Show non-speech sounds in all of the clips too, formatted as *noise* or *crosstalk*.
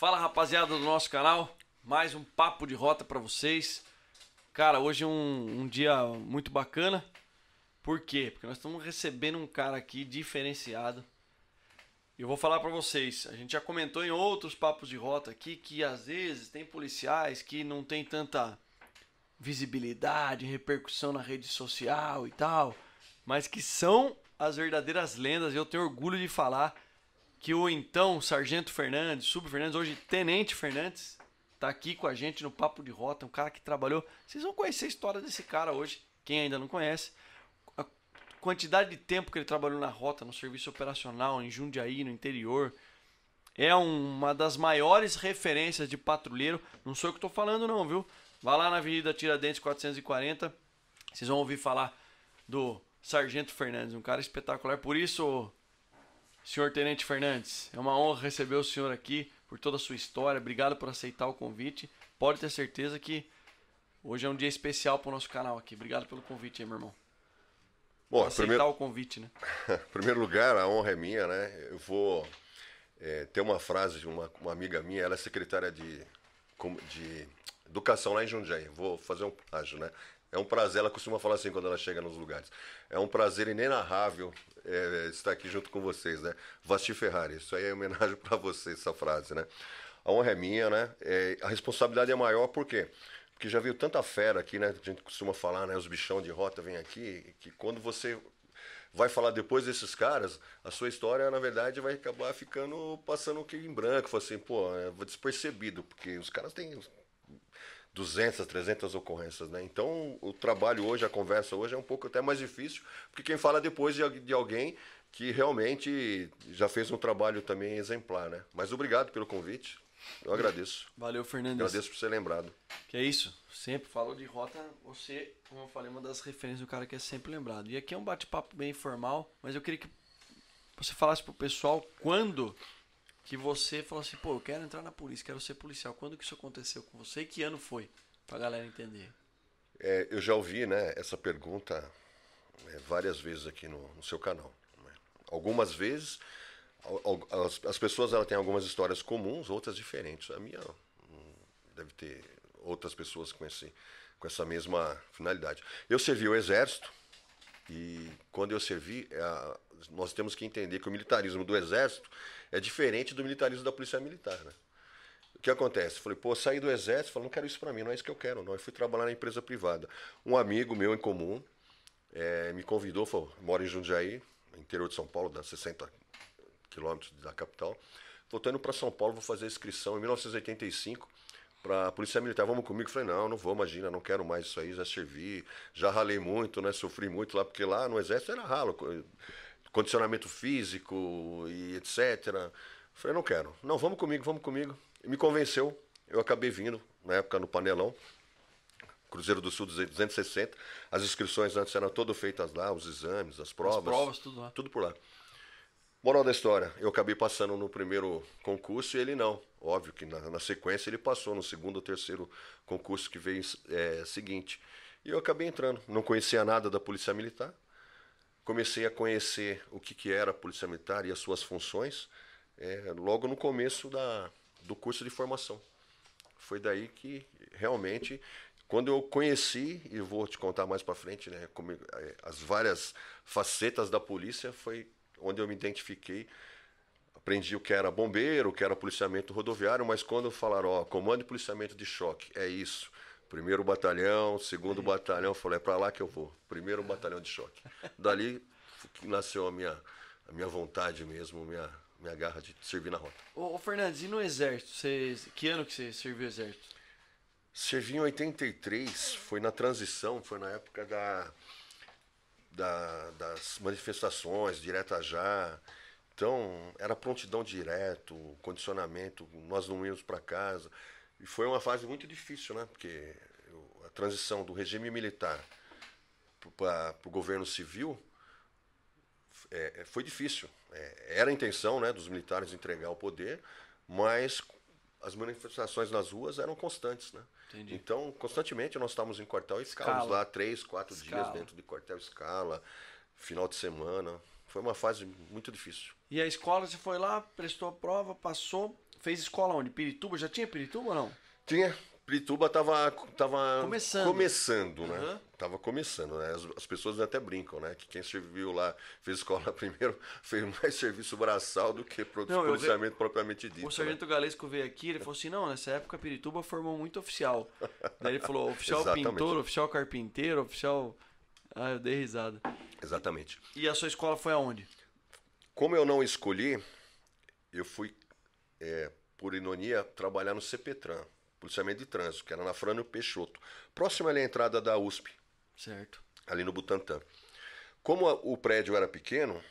Fala rapaziada do nosso canal, mais um papo de rota para vocês. Cara, hoje é um, um dia muito bacana. Por quê? Porque nós estamos recebendo um cara aqui diferenciado. Eu vou falar para vocês, a gente já comentou em outros papos de rota aqui que às vezes tem policiais que não tem tanta visibilidade, repercussão na rede social e tal, mas que são as verdadeiras lendas. e Eu tenho orgulho de falar que o então Sargento Fernandes, Sub Fernandes, hoje Tenente Fernandes, tá aqui com a gente no Papo de Rota, um cara que trabalhou. Vocês vão conhecer a história desse cara hoje, quem ainda não conhece. A quantidade de tempo que ele trabalhou na rota, no serviço operacional, em Jundiaí, no interior. É uma das maiores referências de patrulheiro. Não sou eu que estou falando, não, viu? Vá lá na Avenida Tiradentes 440. Vocês vão ouvir falar do Sargento Fernandes, um cara espetacular. Por isso, Senhor Tenente Fernandes, é uma honra receber o senhor aqui por toda a sua história. Obrigado por aceitar o convite. Pode ter certeza que hoje é um dia especial para o nosso canal aqui. Obrigado pelo convite aí, meu irmão. Bom, aceitar primeiro... o convite, né? *laughs* em primeiro lugar, a honra é minha, né? Eu vou é, ter uma frase de uma, uma amiga minha, ela é secretária de, de educação lá em Jundiaí. Vou fazer um plágio, né? É um prazer, ela costuma falar assim quando ela chega nos lugares. É um prazer inenarrável é, estar aqui junto com vocês, né? Vasti Ferrari, isso aí é homenagem *laughs* para vocês, essa frase, né? A honra é minha, né? É, a responsabilidade é maior, por quê? Porque já veio tanta fera aqui, né? A gente costuma falar, né? Os bichão de rota vêm aqui, que quando você vai falar depois desses caras, a sua história, na verdade, vai acabar ficando passando em branco. Fala assim, pô, é despercebido, porque os caras têm 200, 300 ocorrências, né? Então, o trabalho hoje, a conversa hoje é um pouco até mais difícil, porque quem fala depois de, de alguém que realmente já fez um trabalho também exemplar, né? Mas obrigado pelo convite. Eu agradeço. Valeu, Fernandes. Agradeço por ser lembrado. Que é isso. Sempre falou de rota, você, como eu falei, uma das referências do cara que é sempre lembrado. E aqui é um bate-papo bem informal, mas eu queria que você falasse pro pessoal quando que você falou assim, pô, eu quero entrar na polícia, quero ser policial. Quando que isso aconteceu com você e que ano foi? Pra galera entender. É, eu já ouvi né, essa pergunta é, várias vezes aqui no, no seu canal. Né? Algumas vezes, al, al, as, as, pessoas ela têm algumas histórias comuns, outras diferentes. A minha hum, deve ter outras pessoas com, esse, com essa mesma finalidade. Eu servi o exército, e quando eu servi, é, nós temos que entender que o militarismo do Exército é diferente do militarismo da Polícia Militar, né? O que acontece? Eu falei, pô, saí do exército, falei, não quero isso para mim, não é isso que eu quero, não. Eu fui trabalhar na empresa privada. Um amigo meu em comum é, me convidou, falou, mora em Jundiaí, interior de São Paulo, dá 60 quilômetros da capital. voltando indo para São Paulo, vou fazer a inscrição. Em 1985, para a polícia militar, vamos comigo? Eu falei, não, não vou, imagina, não quero mais isso aí, já servi, já ralei muito, né? Sofri muito lá, porque lá no exército era ralo, condicionamento físico e etc. Eu falei, não quero. Não, vamos comigo, vamos comigo. E me convenceu, eu acabei vindo, na época no panelão, Cruzeiro do Sul 260. As inscrições antes eram todas feitas lá, os exames, as provas. As provas, tudo lá. Tudo por lá. Moral da história, eu acabei passando no primeiro concurso e ele não. Óbvio que na, na sequência ele passou no segundo ou terceiro concurso que veio é, seguinte. E eu acabei entrando. Não conhecia nada da Polícia Militar. Comecei a conhecer o que, que era a Polícia Militar e as suas funções é, logo no começo da, do curso de formação. Foi daí que realmente quando eu conheci e vou te contar mais para frente né como, é, as várias facetas da polícia foi onde eu me identifiquei. Aprendi o que era bombeiro, o que era policiamento rodoviário, mas quando falaram, ó, comando e policiamento de choque, é isso. Primeiro batalhão, segundo batalhão, eu falei, é para lá que eu vou. Primeiro batalhão de choque. Dali nasceu a minha, a minha vontade mesmo, minha, minha garra de servir na rota. Ô, ô Fernandes, e no exército? Você, que ano que você serviu exército? Servi em 83, foi na transição, foi na época da da, das manifestações, direta já. Então, era prontidão direto, condicionamento, nós não íamos para casa. E foi uma fase muito difícil, né? Porque eu, a transição do regime militar para o governo civil é, é, foi difícil. É, era a intenção né, dos militares entregar o poder, mas as manifestações nas ruas eram constantes, né? Entendi. Então, constantemente nós estávamos em quartel e escalamos escala. lá três, quatro escala. dias dentro de quartel escala, final de semana. Foi uma fase muito difícil. E a escola, você foi lá, prestou a prova, passou, fez escola onde? Pirituba? Já tinha Pirituba ou não? Tinha, Pirituba tava, tava começando, começando né? Uhum. Tava começando, né? As, as, pessoas até brincam, né? Que quem serviu lá, fez escola *laughs* primeiro, fez mais serviço braçal do que não, policiamento propriamente dito. O sargento né? Galesco veio aqui, ele falou assim, não, nessa época Pirituba formou muito oficial. Daí ele falou, oficial *laughs* pintor, oficial carpinteiro, oficial... Ah, eu dei risada. Exatamente. E, e a sua escola foi aonde? Como eu não escolhi, eu fui, é, por ironia, trabalhar no CPTran policiamento de trânsito, que era na Frânio Peixoto, próximo ali à entrada da USP. Certo. Ali no Butantã. Como a, o prédio era pequeno,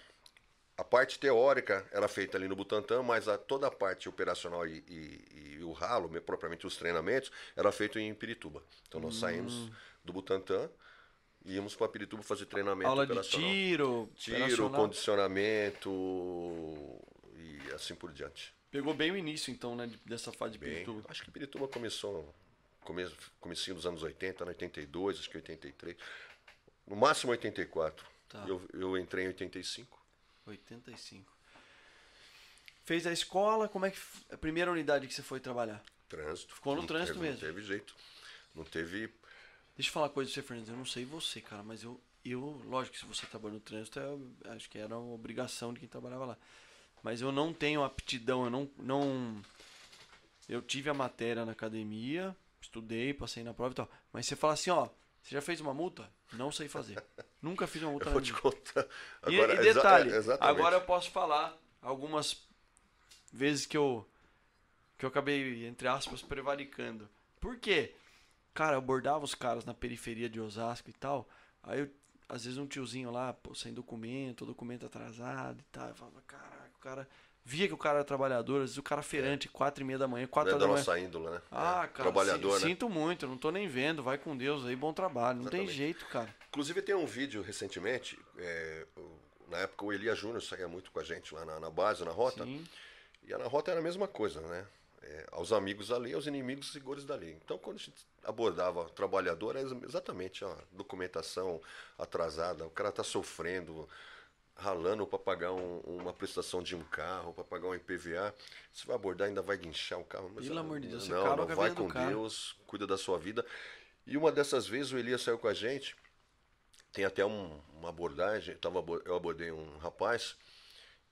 a parte teórica era feita ali no Butantã, mas a, toda a parte operacional e, e, e o ralo, propriamente os treinamentos, era feito em Pirituba. Então nós hum. saímos do Butantã, íamos para Pirituba fazer treinamento Aula operacional. De tiro, tiro, condicionamento e assim por diante. Pegou bem o início, então, né, dessa fase de perituba Pirituba. Acho que Pirituba começou começo, comecinho dos anos 80, 82, né, acho que 83. No máximo 84. Tá. Eu, eu entrei em 85. 85. Fez a escola, como é que. A primeira unidade que você foi trabalhar? Trânsito. Ficou no trânsito teve, mesmo. Não teve jeito. Não teve. Deixa eu falar uma coisa pra você, Fernando. Eu não sei você, cara, mas eu. Eu, lógico que se você trabalha no trânsito, é, acho que era uma obrigação de quem trabalhava lá mas eu não tenho aptidão, eu não, não. Eu tive a matéria na academia, estudei, passei na prova e tal. Mas você fala assim, ó, você já fez uma multa? Não sei fazer. *laughs* Nunca fiz uma multa. Eu vou te contar. Agora, e, e detalhe, é, exa agora eu posso falar algumas vezes que eu que eu acabei entre aspas prevaricando. Por quê? Cara, eu abordava os caras na periferia de Osasco e tal. Aí eu, às vezes um tiozinho lá, pô, sem documento, documento atrasado e tal, eu falava, caraca, o cara via que o cara era trabalhador, às vezes o cara feirante, é. quatro e meia da manhã, quatro né, da, da manhã. nossa índole, né? Ah, é. cara, trabalhador, né? sinto muito, não tô nem vendo, vai com Deus aí, bom trabalho, não Exatamente. tem jeito, cara. Inclusive tem um vídeo recentemente, é, na época o Elia Júnior saía muito com a gente lá na, na base, na rota, Sim. e na rota era a mesma coisa, né? É, aos amigos ali, aos inimigos rigores dali. Então, quando a gente abordava o trabalhador, era exatamente ó, documentação atrasada, o cara está sofrendo, ralando para pagar um, uma prestação de um carro, para pagar um IPVA. Você vai abordar, ainda vai guinchar o carro. Mas, Pelo amor de Deus, não, não vai com Deus, cuida da sua vida. E uma dessas vezes o Elias saiu com a gente. Tem até um, uma abordagem. Tava, eu abordei um rapaz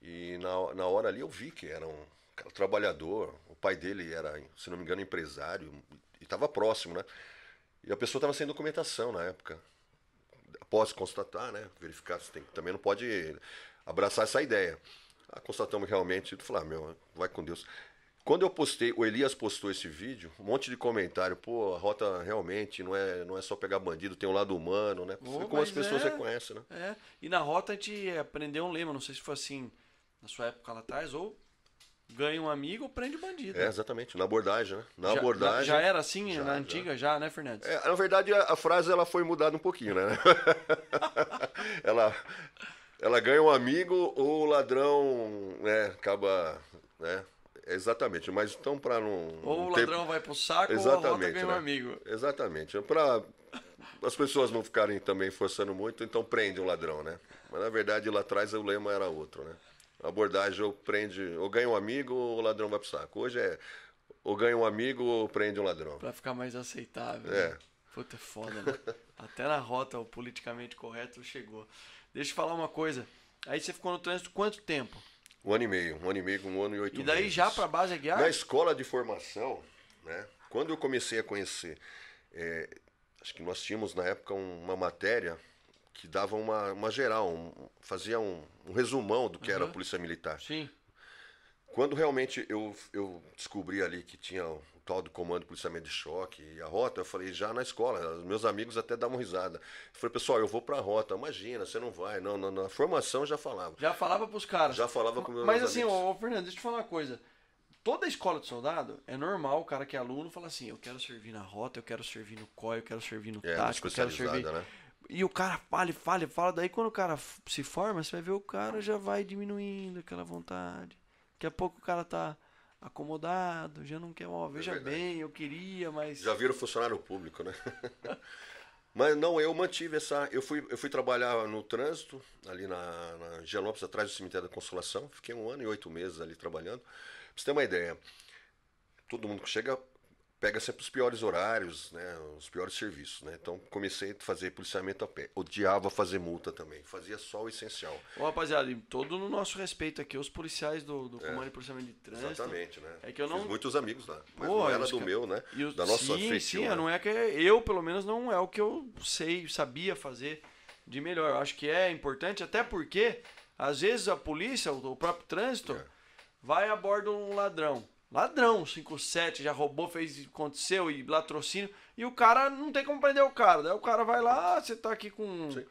e na, na hora ali eu vi que era um trabalhador. O pai dele era, se não me engano, empresário e estava próximo, né? E a pessoa estava sem documentação na época após constatar, né, verificar se tem, também não pode abraçar essa ideia. Ah, constatamos realmente, tu falar, ah, meu, vai com Deus. Quando eu postei, o Elias postou esse vídeo, um monte de comentário, pô, a rota realmente não é, não é só pegar bandido, tem um lado humano, né? Oh, como as pessoas é, reconhecem, né? É. E na rota a gente aprendeu um lema, não sei se foi assim na sua época lá atrás ou ganha um amigo, prende o bandido. É, exatamente, na abordagem, né? Na já, abordagem. Já era assim já, na antiga, já, já né, Fernandes? É, na verdade, a, a, frase ela foi mudada um pouquinho, né? *laughs* ela, ela ganha um amigo ou o ladrão né, acaba. Né, é, exatamente, mas então para não. Ou o ladrão ter... vai pro saco exatamente, ou a ganha né? um amigo. Exatamente. É para as pessoas não ficarem também forçando muito, então prende o ladrão, né? Mas na verdade lá atrás o lema era outro, né? abordagem ou prende, ou ganha um amigo ou o ladrão vai pro saco. Hoje é ou ganha um amigo ou prende um ladrão. Pra ficar mais aceitável. É. Né? Puta, é foda, né? *laughs* Até na rota o politicamente correto chegou. Deixa eu falar uma coisa. Aí você ficou no trânsito quanto tempo? Um ano e meio. Um ano e meio com um ano e oito meses. E daí meses. já pra base é guiar? Na escola de formação, né? Quando eu comecei a conhecer... É, acho que nós tínhamos na época uma matéria que dava uma, uma geral, um, fazia um, um, resumão do que uhum. era a uhum. polícia militar. Sim. Quando realmente eu, eu descobri ali que tinha o tal do comando de policiamento de choque e a rota, eu falei já na escola, meus amigos até davam risada. Eu falei, pessoal, eu vou pra rota, imagina, você não vai. Não, não na formação já falava. Já falava pros caras. Já falava com meus Mas assim, amigos. ô Fernando, deixa eu te falar uma coisa. Toda escola de soldado, é normal o cara que é aluno falar assim, eu quero servir na rota, eu quero servir no COI, eu quero servir no é, tático, eu quero servir... Né? E o cara fala, fala, fala. Daí quando o cara se forma, você vai ver o cara já vai diminuindo aquela vontade. Daqui a pouco o cara tá acomodado, já não quer, ó, é veja é bem, eu queria, mas. Já viram funcionário público, né? *laughs* mas não, eu mantive essa. Eu fui, eu fui trabalhar no trânsito, ali na, na atrás do cemitério da Consolação. Fiquei um ano e oito meses ali trabalhando. Pra você ter uma ideia, todo mundo que chega pega sempre os piores horários, né, os piores serviços, né? Então comecei a fazer policiamento a pé. Odiava fazer multa também, fazia só o essencial. Ô, rapaziada, todo no nosso respeito aqui, os policiais do, do é, Comando de Policiamento de Trânsito. Exatamente, né? É que eu não Fiz muitos amigos lá, mas Pô, não era do que... meu, né? Eu... Da nossa sim, afeição, sim, né? não é que eu, pelo menos não é o que eu sei, sabia fazer de melhor. Eu acho que é importante até porque às vezes a polícia, o próprio trânsito é. vai a bordo um ladrão Ladrão, 5-7, já roubou, fez, aconteceu e latrocínio. E o cara não tem como prender o cara. Daí né? o cara vai lá, você tá aqui com. Sim.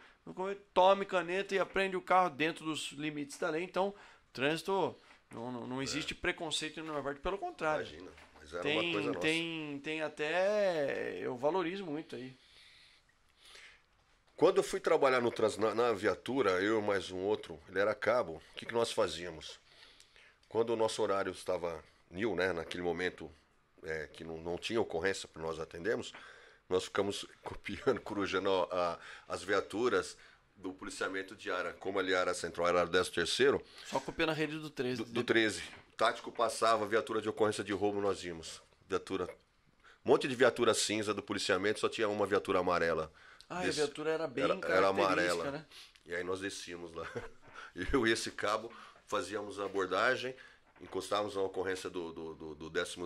Tome caneta e aprende o carro dentro dos limites da lei. Então, trânsito. Não, não, não é. existe é. preconceito na parte, pelo contrário. Imagina, mas era tem, uma coisa nossa. Tem, até. Eu valorizo muito aí. Quando eu fui trabalhar no trans, na, na viatura, eu e mais um outro, ele era cabo, o que, que nós fazíamos? Quando o nosso horário estava Nil, né, naquele momento é, que não, não tinha ocorrência para nós atendemos, nós ficamos *laughs* copiando, corujando a, a, as viaturas do policiamento de Ara como ali era é central, era 13 terceiro. Só copiando a rede do 13. Do, do 13. Né? Tático passava, viatura de ocorrência de roubo nós íamos. Viatura. Um monte de viatura cinza do policiamento, só tinha uma viatura amarela. Ah, Des... a viatura era bem era, era amarela. Né? E aí nós descíamos lá. *laughs* Eu e esse cabo fazíamos a abordagem encostávamos na ocorrência do, do, do, do 13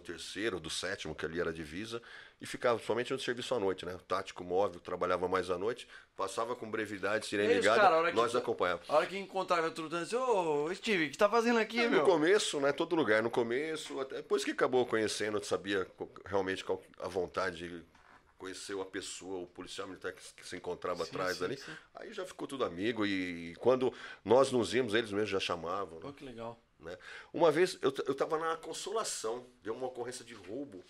do 7 que ali era a divisa, e ficava somente no serviço à noite, né? O tático móvel trabalhava mais à noite, passava com brevidade, sirene é ligada, cara, nós que, acompanhávamos. A hora que encontrava tudo, então, disse, ô oh, Steve, o que tá fazendo aqui, é, meu? No começo, né? Todo lugar, no começo, até depois que acabou conhecendo, sabia realmente qual, a vontade conheceu a pessoa, o policial militar que se encontrava sim, atrás sim, ali. Sim. Aí já ficou tudo amigo e quando nós nos íamos, eles mesmos já chamavam. Né? Pô, né? que legal. Né? Uma vez eu estava na consolação, deu uma ocorrência de roubo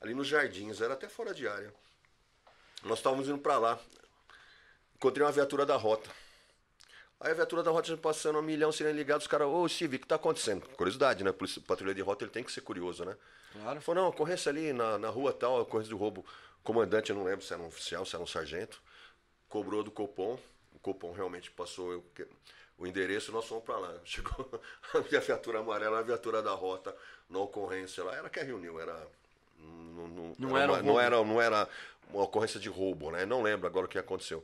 ali nos jardins, era até fora de área. Nós estávamos indo para lá. Encontrei uma viatura da rota. Aí a viatura da rota passando um milhão, sendo ligado, os caras, ô Steve, o que tá acontecendo? Curiosidade, né? Polícia, patrulha de rota, ele tem que ser curioso, né? Claro. Falou, não, ocorrência ali na, na rua tal, ocorrência de roubo. Comandante, eu não lembro se era um oficial, se era um sargento, cobrou do Copom. O Copom realmente passou. Eu, o endereço, nós fomos para lá. *laughs* Chegou a viatura amarela, a viatura da rota, na ocorrência lá. Era que reuniu, era. Não, não, não era, era não, era, não era uma ocorrência de roubo, né? Não lembro agora o que aconteceu.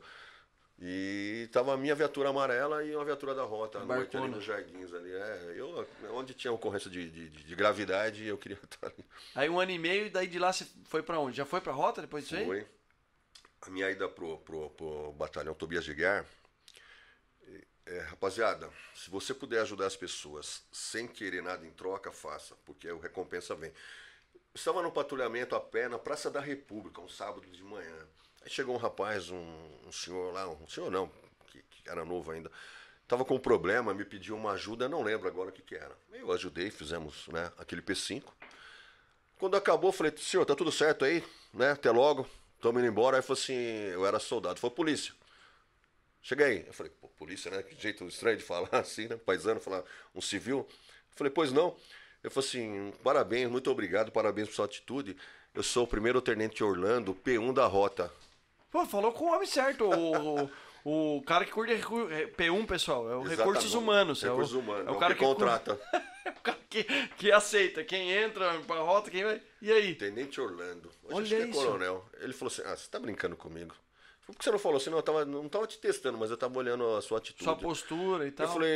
E tava a minha viatura amarela e uma viatura da rota no noite ali nos jardins ali. É, eu, onde tinha ocorrência de, de, de, gravidade, eu queria *laughs* estar ali. Aí um ano e meio, e daí de lá você foi para onde? Já foi pra rota depois disso aí? Foi. A minha ida pro, pro, pro batalhão Tobias de Guerra é, rapaziada, se você puder ajudar as pessoas sem querer nada em troca, faça, porque a recompensa vem. Estava no patrulhamento a pé na Praça da República, um sábado de manhã. Aí chegou um rapaz, um, um senhor lá, um senhor não, que, que era novo ainda, estava com um problema, me pediu uma ajuda, não lembro agora o que, que era. Eu ajudei, fizemos né, aquele P5. Quando acabou, falei, senhor, tá tudo certo aí, né? Até logo, tomei indo embora. Aí falou assim, eu era soldado, foi polícia. Cheguei. Eu falei, pô, polícia, né? Que jeito estranho de falar *laughs* assim, né? Paisano, falar um civil. Eu falei, pois não. Eu falei assim, parabéns, muito obrigado, parabéns por sua atitude. Eu sou o primeiro tenente Orlando, P1 da rota. Pô, falou com o homem certo, o, o, o cara que cuida P1, pessoal, é o recursos humanos. Recursos é o, humanos, é o, é o cara que, que contrata. Cu... *laughs* é o cara que, que aceita, quem entra pra rota, quem vai. E aí? Tenente Orlando, hoje Olha acho que é isso. coronel. Ele falou assim: ah, você tá brincando comigo? Por que você não falou assim? Não, eu tava, não tava te testando, mas eu tava olhando a sua atitude. Sua postura e tal. É, eu falei,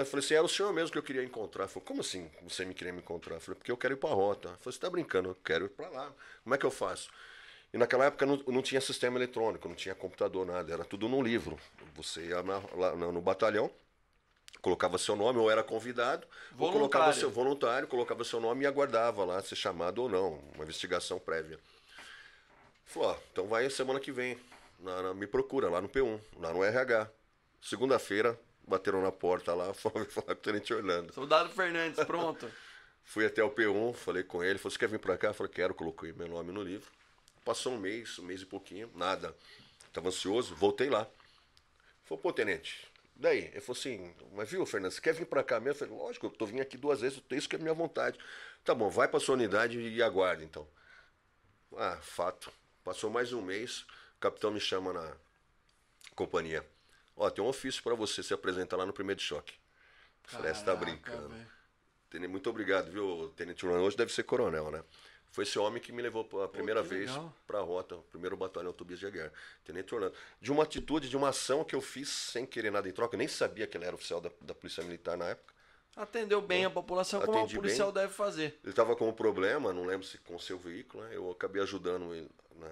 eu falei assim, era o senhor mesmo que eu queria encontrar. Falei, como assim você me queria me encontrar? Eu falei, porque eu quero ir pra rota. Eu falei, você tá brincando, eu quero ir pra lá. Como é que eu faço? E naquela época não, não tinha sistema eletrônico, não tinha computador, nada. Era tudo num livro. Você ia na, lá no batalhão, colocava seu nome, ou era convidado, voluntário. ou colocava seu voluntário, colocava seu nome e aguardava lá ser chamado ou não, uma investigação prévia. Falou, ó, então vai semana que vem na, na, me procura lá no P1, lá no RH. Segunda-feira, bateram na porta lá, *laughs* falaram com o Tenente Orlando. Soldado Fernandes, pronto. *laughs* Fui até o P1, falei com ele, falou, você quer vir pra cá? Eu falei, quero, coloquei meu nome no livro. Passou um mês, um mês e pouquinho, nada. Tava ansioso, voltei lá. Falei, pô, tenente, daí? Ele falou assim, mas viu, Fernando, você quer vir pra cá mesmo? Eu falei, lógico, eu tô vindo aqui duas vezes, isso que é minha vontade. Tá bom, vai pra sua unidade e aguarde, então. Ah, fato. Passou mais um mês, capitão me chama na companhia. Ó, tem um ofício para você se apresentar lá no primeiro choque. Eu falei, você tá brincando. Tenente, muito obrigado, viu, Tenente Run? Hoje deve ser coronel, né? Foi esse homem que me levou a primeira Pô, vez para a rota, o primeiro batalhão Tobias de Aguiar, Tenente Orlando. De uma atitude, de uma ação que eu fiz sem querer nada em troca, eu nem sabia que ele era oficial da, da Polícia Militar na época. Atendeu bem a população, como o policial bem. deve fazer. Ele estava com um problema, não lembro se com o seu veículo, né? eu acabei ajudando ele na,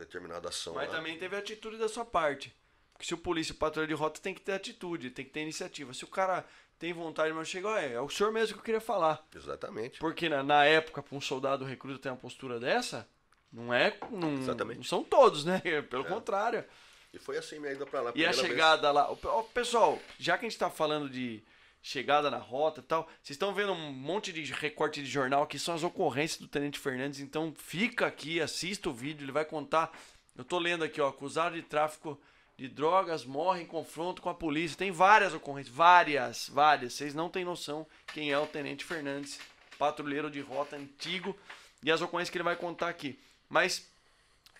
determinada ação. Mas né? também teve atitude da sua parte. Porque se o polícia patrulha de rota tem que ter atitude, tem que ter iniciativa. Se o cara tem vontade, mas chega, é, é o senhor mesmo que eu queria falar. Exatamente. Porque na, na época, para um soldado recruta ter uma postura dessa, não é. Não, Exatamente. Não são todos, né? *laughs* Pelo é. contrário. E foi assim minha ida pra lá. E a chegada vez... lá. Pessoal, já que a gente tá falando de chegada na rota e tal. Vocês estão vendo um monte de recorte de jornal aqui, são as ocorrências do Tenente Fernandes. Então fica aqui, assista o vídeo, ele vai contar. Eu tô lendo aqui, ó, acusado de tráfico de drogas morre em confronto com a polícia. Tem várias ocorrências, várias, várias. Vocês não têm noção quem é o Tenente Fernandes, patrulheiro de rota antigo e as ocorrências que ele vai contar aqui. Mas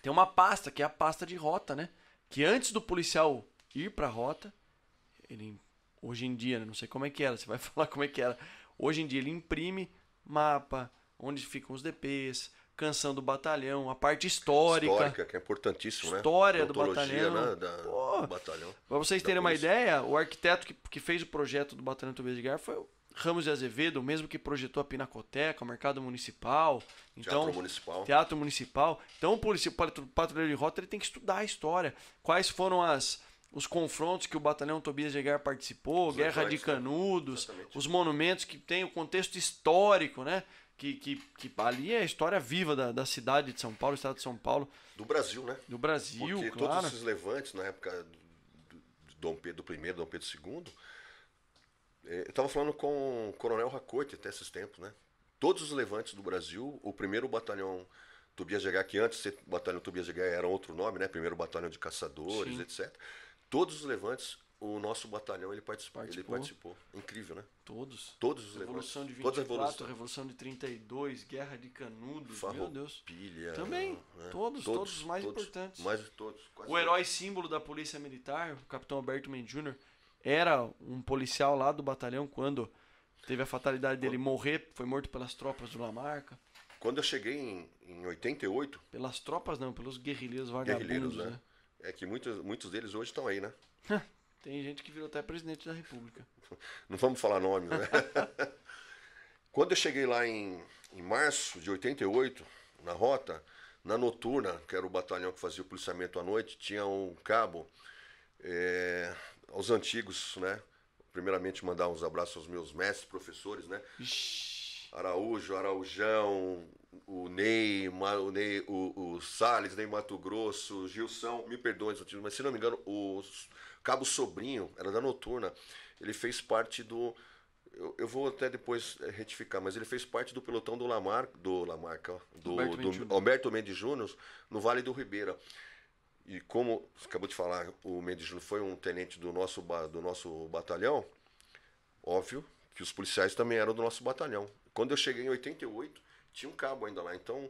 tem uma pasta que é a pasta de rota, né? Que antes do policial ir para a rota, ele Hoje em dia, né? não sei como é que era, você vai *laughs* falar como é que era. Hoje em dia ele imprime mapa, onde ficam os DPs, canção do batalhão, a parte histórica. Histórica, que é importantíssimo, história né? História do batalhão. Né? Da, Pô, do batalhão. Pra vocês terem polícia. uma ideia, o arquiteto que, que fez o projeto do Batalhão Tobias de foi o Ramos de Azevedo, o mesmo que projetou a Pinacoteca, o Mercado Municipal. Então, teatro Municipal. Teatro Municipal. Então, o policial, patrulheiro de rota ele tem que estudar a história. Quais foram as os confrontos que o batalhão Tobias Jegar participou, os Guerra de né? Canudos, né? os monumentos que tem o contexto histórico, né? Que, que, que ali é a história viva da, da cidade de São Paulo, do estado de São Paulo. Do Brasil, né? Do Brasil, Porque claro. todos esses levantes na época do, Dom Pedro I, Dom Pedro II, eu estava falando com o Coronel Racote até esses tempos, né? Todos os levantes do Brasil, o primeiro batalhão Tobias Jegar, que antes batalhão Tobias Jegar era outro nome, né? Primeiro batalhão de caçadores, Sim. etc todos os levantes, o nosso batalhão ele participou. participou. Ele participou. Incrível, né? Todos. Todos os Revolução levantes. de 24, Revolução. Revolução de 32, Guerra de Canudos, meu Deus. Né? Também, né? todos, todos, todos os mais todos, importantes. Mais todos. o herói todos. símbolo da Polícia Militar, o Capitão Alberto Mendes Jr., era um policial lá do batalhão quando teve a fatalidade dele quando... morrer, foi morto pelas tropas do Lamarca. Quando eu cheguei em, em 88... Pelas tropas não, pelos guerrilheiros vagabundos, guerrilheiros, né? né? É que muitos, muitos deles hoje estão aí, né? Tem gente que virou até presidente da República. *laughs* Não vamos falar nome, né? *laughs* Quando eu cheguei lá em, em março de 88, na rota, na noturna, que era o batalhão que fazia o policiamento à noite, tinha um cabo é, aos antigos, né? Primeiramente mandar uns abraços aos meus mestres, professores, né? Araújo, Araújão, o Ney, o, Ney o, o Salles, Ney Mato Grosso, Gilson, me perdoem, mas se não me engano, o Cabo Sobrinho, era da Noturna, ele fez parte do. Eu, eu vou até depois eh, retificar, mas ele fez parte do pelotão do Lamarca, do Lamarca, do, Alberto, do, Mendes do Alberto Mendes Júnior, no Vale do Ribeira. E como acabou de falar, o Mendes Júnior foi um tenente do nosso, do nosso batalhão, óbvio que os policiais também eram do nosso batalhão. Quando eu cheguei em 88, tinha um cabo ainda lá. Então,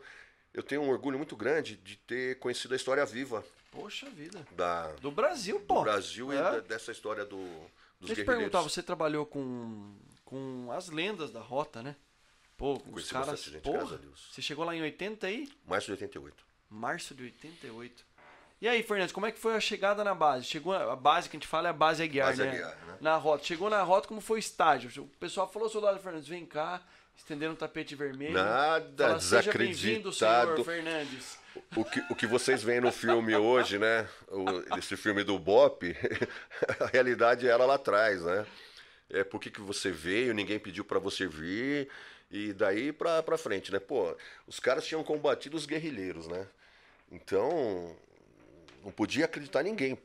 eu tenho um orgulho muito grande de ter conhecido a história viva. Poxa vida. Da, do Brasil, pô. Do Brasil é. e da, dessa história do, dos Deixa Deixa eu perguntar, você trabalhou com, com as lendas da rota, né? Pô, com os caras, gente, porra, Você chegou lá em 80 aí? E... Março de 88. Março de 88. E aí, Fernandes, como é que foi a chegada na base? Chegou a base que a gente fala é a base Aguiar, base né? Aguiar, né? Na rota. Chegou na rota, como foi o estágio? O pessoal falou, soldado Fernandes, vem cá, estendendo um tapete vermelho. Nada, fala, desacreditado. Seja senhor Fernandes. O que, o que vocês veem no filme hoje, né? O, esse filme do Bop, *laughs* a realidade era lá atrás, né? É, por que, que você veio, ninguém pediu para você vir, e daí pra, pra frente, né? Pô, os caras tinham combatido os guerrilheiros, né? Então, não podia acreditar ninguém.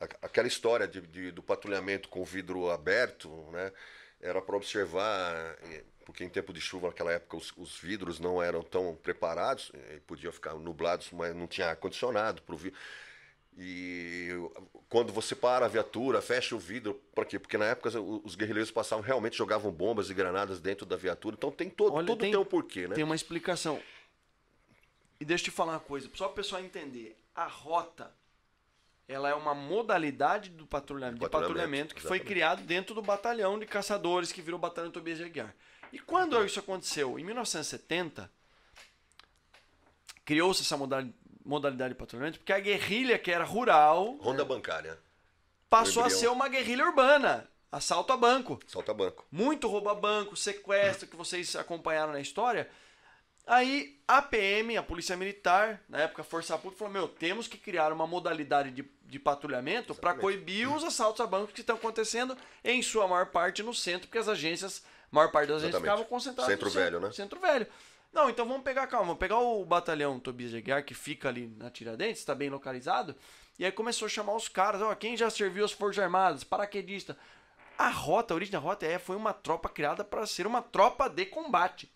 Aquela história de, de do patrulhamento com o vidro aberto, né? Era para observar eh, porque em tempo de chuva, naquela época, os, os vidros não eram tão preparados, eh, podiam ficar nublados, mas não tinha ar-condicionado para o vidro. E quando você para a viatura, fecha o vidro, para quê? Porque na época os guerrilheiros passavam, realmente jogavam bombas e granadas dentro da viatura, então tem todo, Olha, tudo tem, tem um porquê, né? Tem uma explicação. E deixa eu te falar uma coisa, só para o pessoal entender, a rota ela é uma modalidade do patrulhamento, patrulhamento, de patrulhamento que exatamente. foi criado dentro do batalhão de caçadores que virou batalhão Tobias de Aguiar. E quando isso aconteceu? Em 1970, criou-se essa modalidade de patrulhamento porque a guerrilha que era rural. Ronda né, bancária. Passou a ser uma guerrilha urbana. Assalto a banco. Assalto a banco. Muito roubo a banco, sequestro, que vocês acompanharam na história. Aí a PM, a Polícia Militar, na época a Força Pública, falou: Meu, temos que criar uma modalidade de, de patrulhamento para coibir os assaltos a banco que estão acontecendo, em sua maior parte, no centro, porque as agências maior parte das vezes ficavam concentrados centro no centro, velho, né? Centro velho. Não, então vamos pegar, calma, vamos pegar o batalhão Tobias de Aguiar, que fica ali na Tiradentes, está bem localizado. E aí começou a chamar os caras, ó, quem já serviu as Forças Armadas, paraquedista. A rota, a origem da rota é, foi uma tropa criada para ser uma tropa de combate.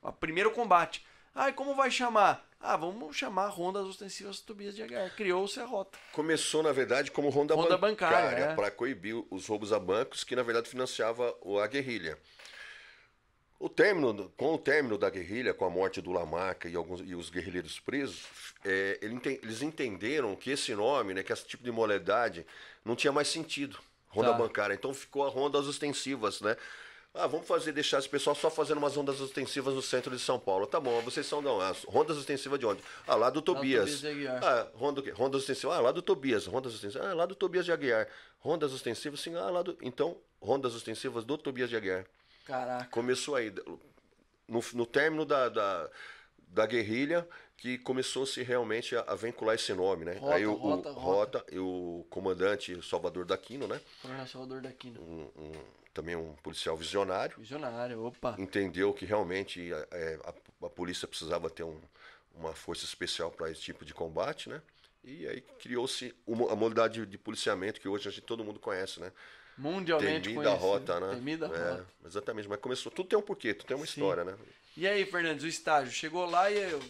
O primeiro combate. Aí como vai chamar? Ah, vamos chamar a Ronda das Ostensivas Tobias de Aguiar. Criou-se a rota. Começou, na verdade, como Ronda, Ronda Bancária, bancária é. para coibir os roubos a bancos, que na verdade financiava a guerrilha. O término, com o término da guerrilha, com a morte do Lamarca e, alguns, e os guerrilheiros presos, é, eles entenderam que esse nome, né, que esse tipo de modalidade não tinha mais sentido, ronda tá. bancária. Então ficou a ronda das ostensivas, né? Ah, vamos fazer, deixar esse pessoal só fazendo umas rondas ostensivas no centro de São Paulo. Tá bom, vocês são não, as rondas ostensivas de onde? Ah, lá do Tobias. Lá do Tobias ah, ronda o quê? Rondas ostensivas. Ah, lá do Tobias. Rondas ostensivas. Ah, lá do Tobias de Aguiar. Rondas ostensivas, sim. Ah, lá do... Então, rondas ostensivas do Tobias de Aguiar. Caraca. Começou aí. No, no término da, da, da guerrilha, que começou-se realmente a, a, vincular esse nome, né? Rota, aí o, rota, o, rota. rota e o comandante Salvador Daquino, né? Coronel Salvador Daquino. Um, um, também um policial visionário. Visionário, opa. Entendeu que realmente a, é, é, a, a polícia precisava ter um, uma força especial para esse tipo de combate, né? E aí criou-se a modalidade de policiamento que hoje a gente, todo mundo conhece, né? Mundialmente Temida conhecido. rota, né? Temida é, rota. Exatamente, mas começou. Tudo tem um porquê, tudo tem uma Sim. história, né? E aí, Fernandes, o estágio? Chegou lá e eu.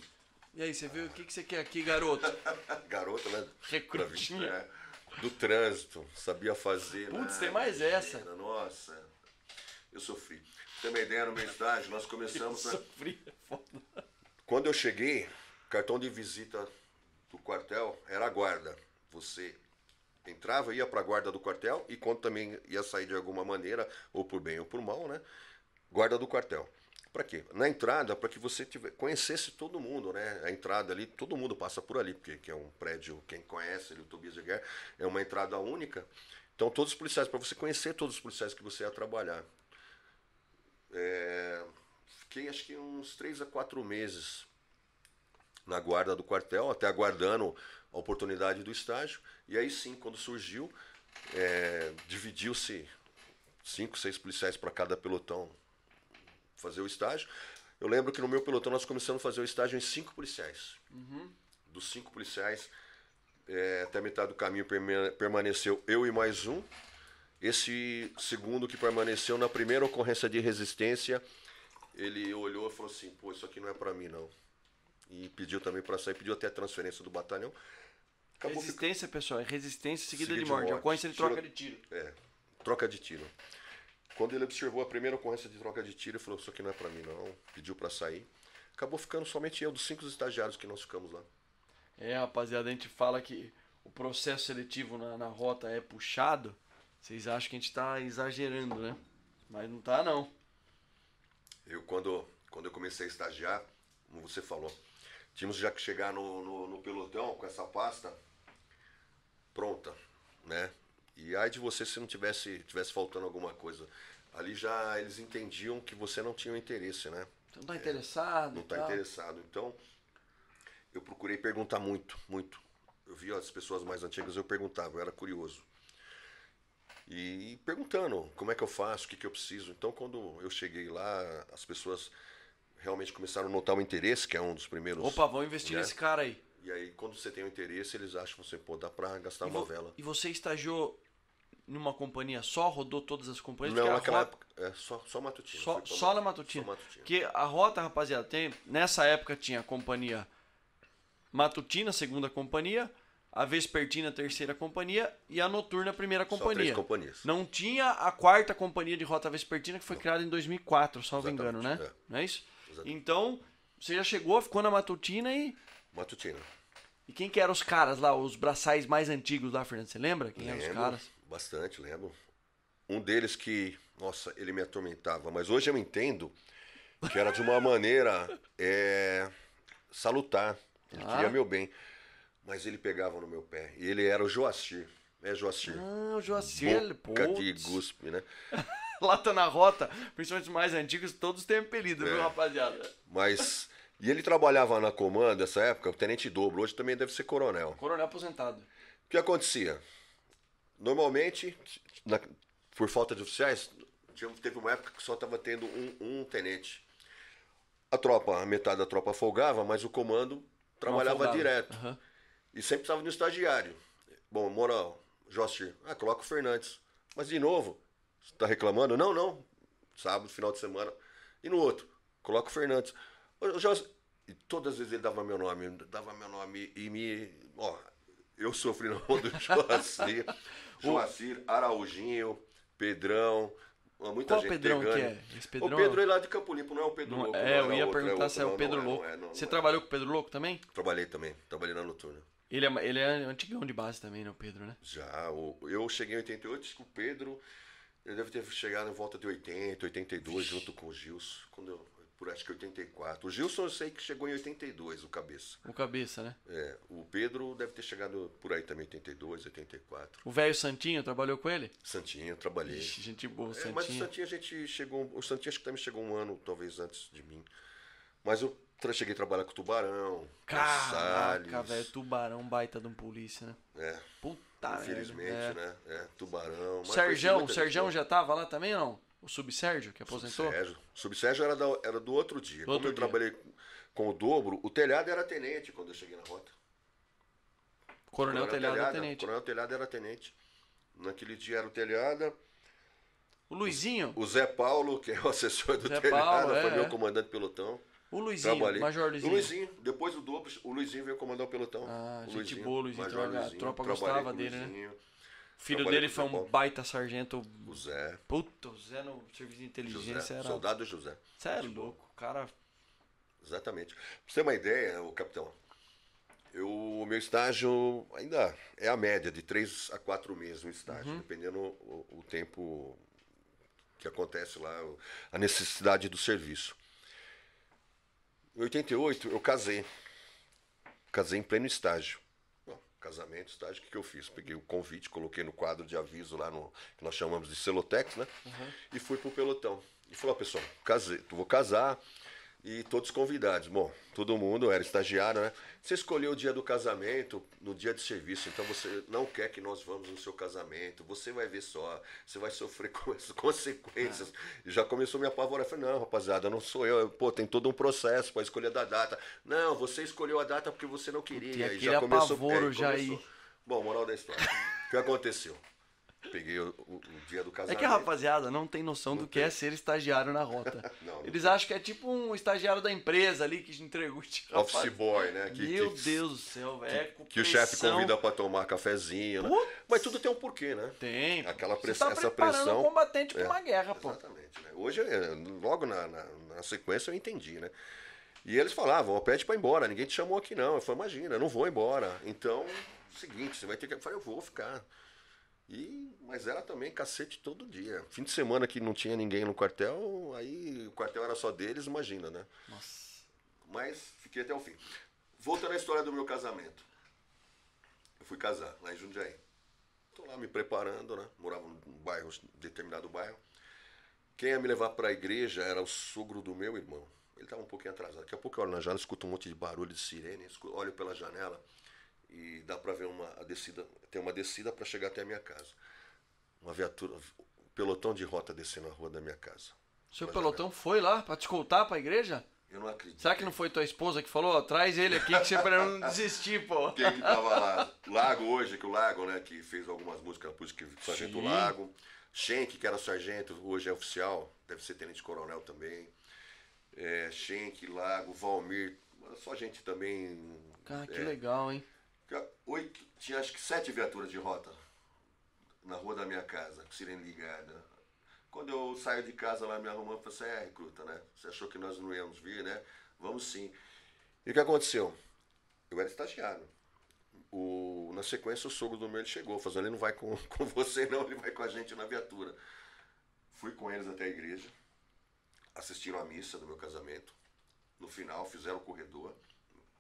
E aí, você viu o que, que você quer aqui, garoto? *laughs* garoto, né? Recrutinha. Né? do trânsito, sabia fazer. Putz, né? tem mais essa. Nossa, eu sofri. Também deram ideia no meu estágio? Nós começamos. Eu né? sofri, é foda. Quando eu cheguei, cartão de visita do quartel era a guarda. Você entrava, ia para a guarda do quartel e quando também ia sair de alguma maneira, ou por bem ou por mal, né? Guarda do quartel. Para quê? Na entrada, para que você tiver, conhecesse todo mundo, né? A entrada ali, todo mundo passa por ali, porque é um prédio, quem conhece ali, o Tobias de Guerra, é uma entrada única. Então, todos os policiais, para você conhecer todos os policiais que você ia trabalhar. É, fiquei acho que uns três a quatro meses na guarda do quartel, até aguardando a oportunidade do estágio. E aí sim, quando surgiu, é, dividiu-se cinco, seis policiais para cada pelotão fazer o estágio. Eu lembro que no meu pelotão nós começamos a fazer o estágio em cinco policiais. Uhum. Dos cinco policiais, é, até metade do caminho permaneceu eu e mais um. Esse segundo que permaneceu na primeira ocorrência de resistência, ele olhou e falou assim: pô, isso aqui não é para mim não. E pediu também para sair, pediu até a transferência do batalhão. Acabou resistência, pessoal, é resistência seguida, seguida de, morte. de morte. Ocorrência de troca de tiro. É, troca de tiro. Quando ele observou a primeira ocorrência de troca de tiro, ele falou: Isso aqui não é para mim, não. Pediu para sair. Acabou ficando somente eu, dos cinco estagiários que nós ficamos lá. É, rapaziada, a gente fala que o processo seletivo na, na rota é puxado. Vocês acham que a gente está exagerando, né? Mas não tá, não. Eu, quando, quando eu comecei a estagiar, como você falou, tínhamos já que chegar no, no, no pelotão com essa pasta pronta, né? E ai de você se não tivesse tivesse faltando alguma coisa. Ali já eles entendiam que você não tinha interesse, né? Não está interessado. É, não está interessado. Então, eu procurei perguntar muito, muito. Eu vi as pessoas mais antigas, eu perguntava, eu era curioso. E perguntando como é que eu faço, o que, que eu preciso. Então, quando eu cheguei lá, as pessoas realmente começaram a notar o interesse, que é um dos primeiros. Opa, vamos investir né? nesse cara aí. E aí, quando você tem o um interesse, eles acham que você, pô, dá pra gastar e uma vo... vela. E você estagiou numa companhia só, rodou todas as companhias? Não, naquela rota... época, é só, só matutina. Só, só na matutina. Só matutina. Porque a rota, rapaziada, tem, nessa época tinha a companhia matutina, segunda companhia, a vespertina, terceira companhia e a noturna, primeira companhia. Só três companhias. Não tinha a quarta companhia de rota vespertina que foi Não. criada em 2004, salvo engano, né? É. Não é isso? Exatamente. Então, você já chegou, ficou na matutina e matutino. E quem que eram os caras lá, os braçais mais antigos lá, Fernando? Você lembra quem lembro, eram os caras? Bastante, lembro. Um deles que, nossa, ele me atormentava, mas hoje eu entendo que era de uma *laughs* maneira é, salutar. Ele ah. queria meu bem. Mas ele pegava no meu pé. E ele era o Joacir. É Joacir. Ah, o Joacir, Boca putz. de guspe, né? Lata *laughs* tá na rota, principalmente os mais antigos, todos têm apelido, é. viu, rapaziada? Mas e ele trabalhava na comando nessa época, tenente dobro, hoje também deve ser coronel. Coronel aposentado. O que acontecia? Normalmente, na, por falta de oficiais, teve uma época que só estava tendo um, um, tenente. A tropa, a metade da tropa folgava, mas o comando trabalhava direto. Uhum. E sempre estava no estagiário. Bom, moral, Jostir, ah, coloca o Fernandes. Mas de novo, você tá reclamando? Não, não. Sábado, final de semana. E no outro, coloca o Fernandes e todas as vezes ele dava meu nome, dava meu nome e me. Ó, eu sofri na mão do *laughs* Joacir, Joacir, Araujinho, Pedrão. Muita Qual gente Pedrão que é? Esse Pedrão... O Pedro é lá de Campo Limpo, não é o Pedro não, Louco. É, eu é ia perguntar é se é o Pedro Louco. É, Você trabalhou com o Pedro Louco também? Trabalhei também, trabalhei na Noturna. Ele é, ele é antigão de base também, né, o Pedro, né? Já, eu cheguei em 88 com o Pedro, ele deve ter chegado em volta de 80, 82, Vixe. junto com o Gilson. Quando eu por acho que 84. O Gilson eu sei que chegou em 82, o cabeça. O cabeça, né? É, o Pedro deve ter chegado por aí também, 82, 84. O velho Santinho trabalhou com ele? Santinho, trabalhei. Ixi, gente boa, é, Santinho. Mas o Santinho a gente chegou. O Santinho acho que também chegou um ano, talvez, antes de mim. Mas eu cheguei a trabalhar com o Tubarão. Caraca, velho, Tubarão baita de um polícia, né? É. Puta Infelizmente, é. né? É, tubarão. Sergão, o Sergão já tava lá também ou não? O Subsérgio, que aposentou? Subsérgio. Subsérgio era, da, era do outro dia. Do Como outro eu dia. trabalhei com, o dobro, o telhado era tenente quando eu cheguei na rota. Coronel, telhado Telhada, tenente. Coronel telhado era tenente. Naquele dia era o Telhada. O Luizinho. O Zé Paulo, que é o assessor do Zé Paulo, foi é, meu é. comandante pelotão. O Luizinho, Trabalhei. Major Luizinho. O Luizinho, depois do dobro, o Luizinho veio comandar o pelotão. Ah, o gente Luizinho, boa, Luizinho, Major trabalha, né? Luizinho. a tropa Trabalhei gostava dele, Luizinho. né? filho dele foi um baita sargento. O Zé. Puta, o Zé no serviço de inteligência José. era. Soldado José. Você é louco, cara. Exatamente. Pra você ter uma ideia, o capitão, eu, o meu estágio ainda é a média, de três a quatro meses um estágio, uhum. dependendo o, o tempo que acontece lá, a necessidade do serviço. Em 88, eu casei. Casei em pleno estágio casamento, estágio, o que, que eu fiz? Peguei o convite, coloquei no quadro de aviso lá no que nós chamamos de Celotex, né? Uhum. E fui pro pelotão. E falou, pessoal, casei, vou casar, e todos convidados. Bom, todo mundo era estagiário, né? Você escolheu o dia do casamento, no dia de serviço, então você não quer que nós vamos no seu casamento, você vai ver só, você vai sofrer *laughs* com as consequências. Ah. Já começou a me apavorar. Eu falei, não, rapaziada, não sou eu. Pô, tem todo um processo para escolher da data. Não, você escolheu a data porque você não queria. E já começou. Apavoro, é, começou. já aí. Bom, moral da história. o que aconteceu? Peguei o, o, o, dia do casamento. É que a rapaziada não tem noção não do que é ser estagiário na rota. *laughs* não, não Eles tem. acham que é tipo um estagiário da empresa ali que entregou. o Tipo, Office rapaz. boy, né? Que, Meu que, Deus do céu, velho. É que, que, o chefe convida pra tomar cafezinho. Né? Mas tudo tem um porquê, né? Tem. Aquela pressão. Você tá essa pressão. um combatente pra é, uma guerra, pô. Exatamente. Né? Hoje, é, logo na, na, na sequência, eu entendi, né? E eles falavam, pede para ir embora, ninguém te chamou aqui não. Eu falei, imagina, eu não vou embora. Então, seguinte, você vai ter que. Eu falei, eu vou ficar. E, mas era também cacete todo dia. Fim de semana que não tinha ninguém no quartel, aí o quartel era só deles, imagina, né? Nossa. Mas fiquei até o fim. Voltando à história do meu casamento. Eu fui casar lá em Jundiaí. Tô lá me preparando, né? Morava num bairro, determinado bairro. Quem ia me levar para a igreja era o sogro do meu irmão. Ele estava um pouquinho atrasado. Daqui a pouco eu olho na janela, escuto um monte de barulho de sirene, olho pela janela e dá para ver uma descida, tem uma descida para chegar até a minha casa. Uma viatura, um pelotão de rota descendo a rua da minha casa. Seu Mas pelotão foi lá para te escoltar para a igreja? Eu não acredito. Será que não foi tua esposa que falou? Traz ele aqui que você pra não desistir, pô. *laughs* Quem que tava lá? Lago hoje, que o Lago, né, que fez algumas músicas, pus que Sargento Lago. Schenck, que era sargento, hoje é oficial, deve ser tenente-coronel também. É, Schenck, Lago, Valmir, só gente também. Cara, que é, legal, hein? oito, tinha acho que sete viaturas de rota na rua da minha casa, com sirene ligada. Quando eu saio de casa lá, me arrumando, eu falei assim, é, recruta, né? Você achou que nós não íamos vir, né? Vamos sim. E o que aconteceu? Eu era estagiário. O, na sequência, o sogro do meu ele chegou, fazendo assim, ele não vai com, *laughs* com você, não, ele vai com a gente na viatura. Fui com eles até a igreja, assistiram a missa do meu casamento. No final, fizeram o corredor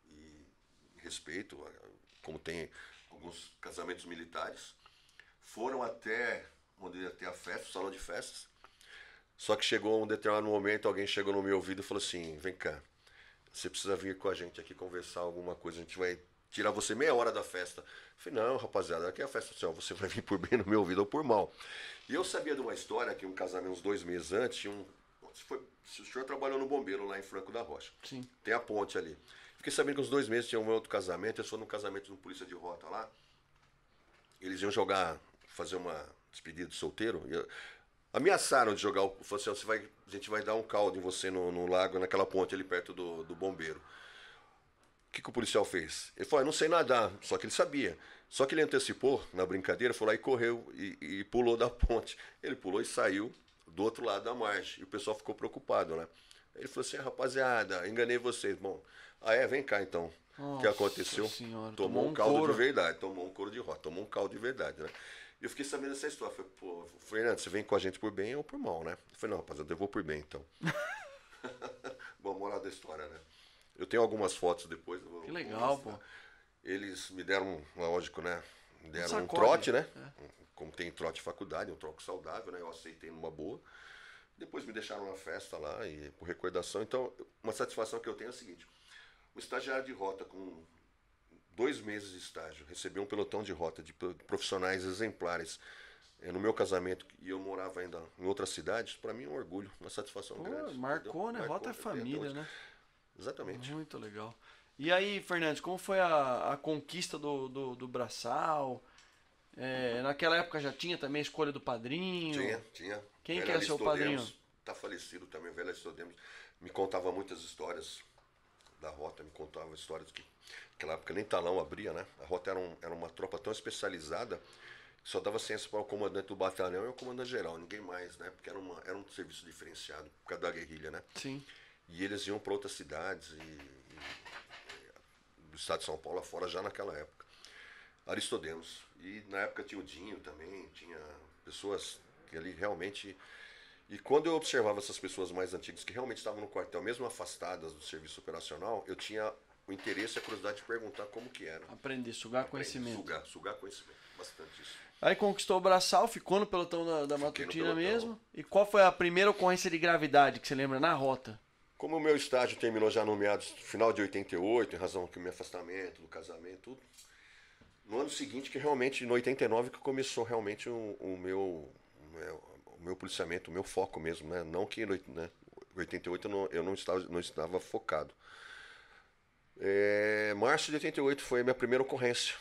e respeito, como tem alguns casamentos militares. Foram até, onde ia ter a festa, o salão de festas. Só que chegou um determinado momento, alguém chegou no meu ouvido e falou assim: vem cá, você precisa vir com a gente aqui conversar alguma coisa, a gente vai tirar você meia hora da festa. Eu falei, não, rapaziada, aqui é a festa do céu, você vai vir por bem no meu ouvido ou por mal. E eu sabia de uma história que um casamento uns dois meses antes, um, foi, o senhor trabalhou no bombeiro lá em Franco da Rocha. Sim. Tem a ponte ali. Fiquei sabendo que uns dois meses tinha um outro casamento, eu sou num casamento de um polícia de rota lá. Eles iam jogar, fazer uma despedida de solteiro. Eu, ameaçaram de jogar o. Falaram assim, vai, a gente vai dar um caldo em você no, no lago, naquela ponte ali perto do, do bombeiro. O que, que o policial fez? Ele falou, eu ah, não sei nadar, só que ele sabia. Só que ele antecipou na brincadeira, foi lá e correu e, e pulou da *laughs* ponte. Ele pulou e saiu do outro lado da margem. E o pessoal ficou preocupado, né? Ele falou assim, ah, rapaziada, enganei vocês. Bom, ah, é, vem cá então. O que aconteceu? Senhora, tomou, tomou, um caldo couro. de verdade, tomou um couro de rota, tomou um caldo de verdade, né? eu fiquei sabendo essa história. Falei, pô, Fernando, você vem com a gente por bem ou por mal, né? Eu falei, não, rapaz, eu vou por bem então. *laughs* Bom, moral da história, né? Eu tenho algumas fotos depois. Que legal, pô. Eles me deram, lógico, né? Me deram um trote, né? né? É. Como tem trote de faculdade, um troco saudável, né? Eu aceitei numa boa. Depois me deixaram na festa lá e por recordação. Então, uma satisfação que eu tenho é o seguinte: o estagiário de rota com dois meses de estágio recebi um pelotão de rota de profissionais exemplares. Eh, no meu casamento, e eu morava ainda em outra cidade, para mim é um orgulho, uma satisfação Pô, grande. Marcou, entendeu? né? Marcou, rota é família, né? Exatamente. Muito legal. E aí, Fernandes, como foi a, a conquista do, do, do braçal? É, naquela época já tinha também a escolha do padrinho? Tinha, tinha. Quem que era é seu padrinho? Está falecido também, o Velho Estodemos. Me contava muitas histórias da rota me contava histórias que naquela época nem talão abria, né? A rota era, um, era uma tropa tão especializada que só dava ciência para o comandante do batalhão e o comandante geral, ninguém mais, né? Porque era, uma, era um serviço diferenciado por causa da guerrilha, né? Sim. E eles iam para outras cidades e, e, do estado de São Paulo afora já naquela época. Aristodemos. E na época tinha o Dinho também, tinha pessoas que ali realmente e quando eu observava essas pessoas mais antigas que realmente estavam no quartel, mesmo afastadas do serviço operacional, eu tinha o interesse e a curiosidade de perguntar como que era. Aprender, sugar conhecimento. Sugar, sugar conhecimento, bastante isso. Aí conquistou o braçal, ficou no pelotão da, da matutina mesmo. E qual foi a primeira ocorrência de gravidade que você lembra na rota? Como o meu estágio terminou já no meados, final de 88, em razão do meu afastamento, do casamento, tudo. No ano seguinte, que realmente, em 89, que começou realmente o, o meu, o meu meu policiamento, o meu foco mesmo, né? Não que né, 88 eu não, eu não estava, não estava focado. É, março de 88 foi a minha primeira ocorrência.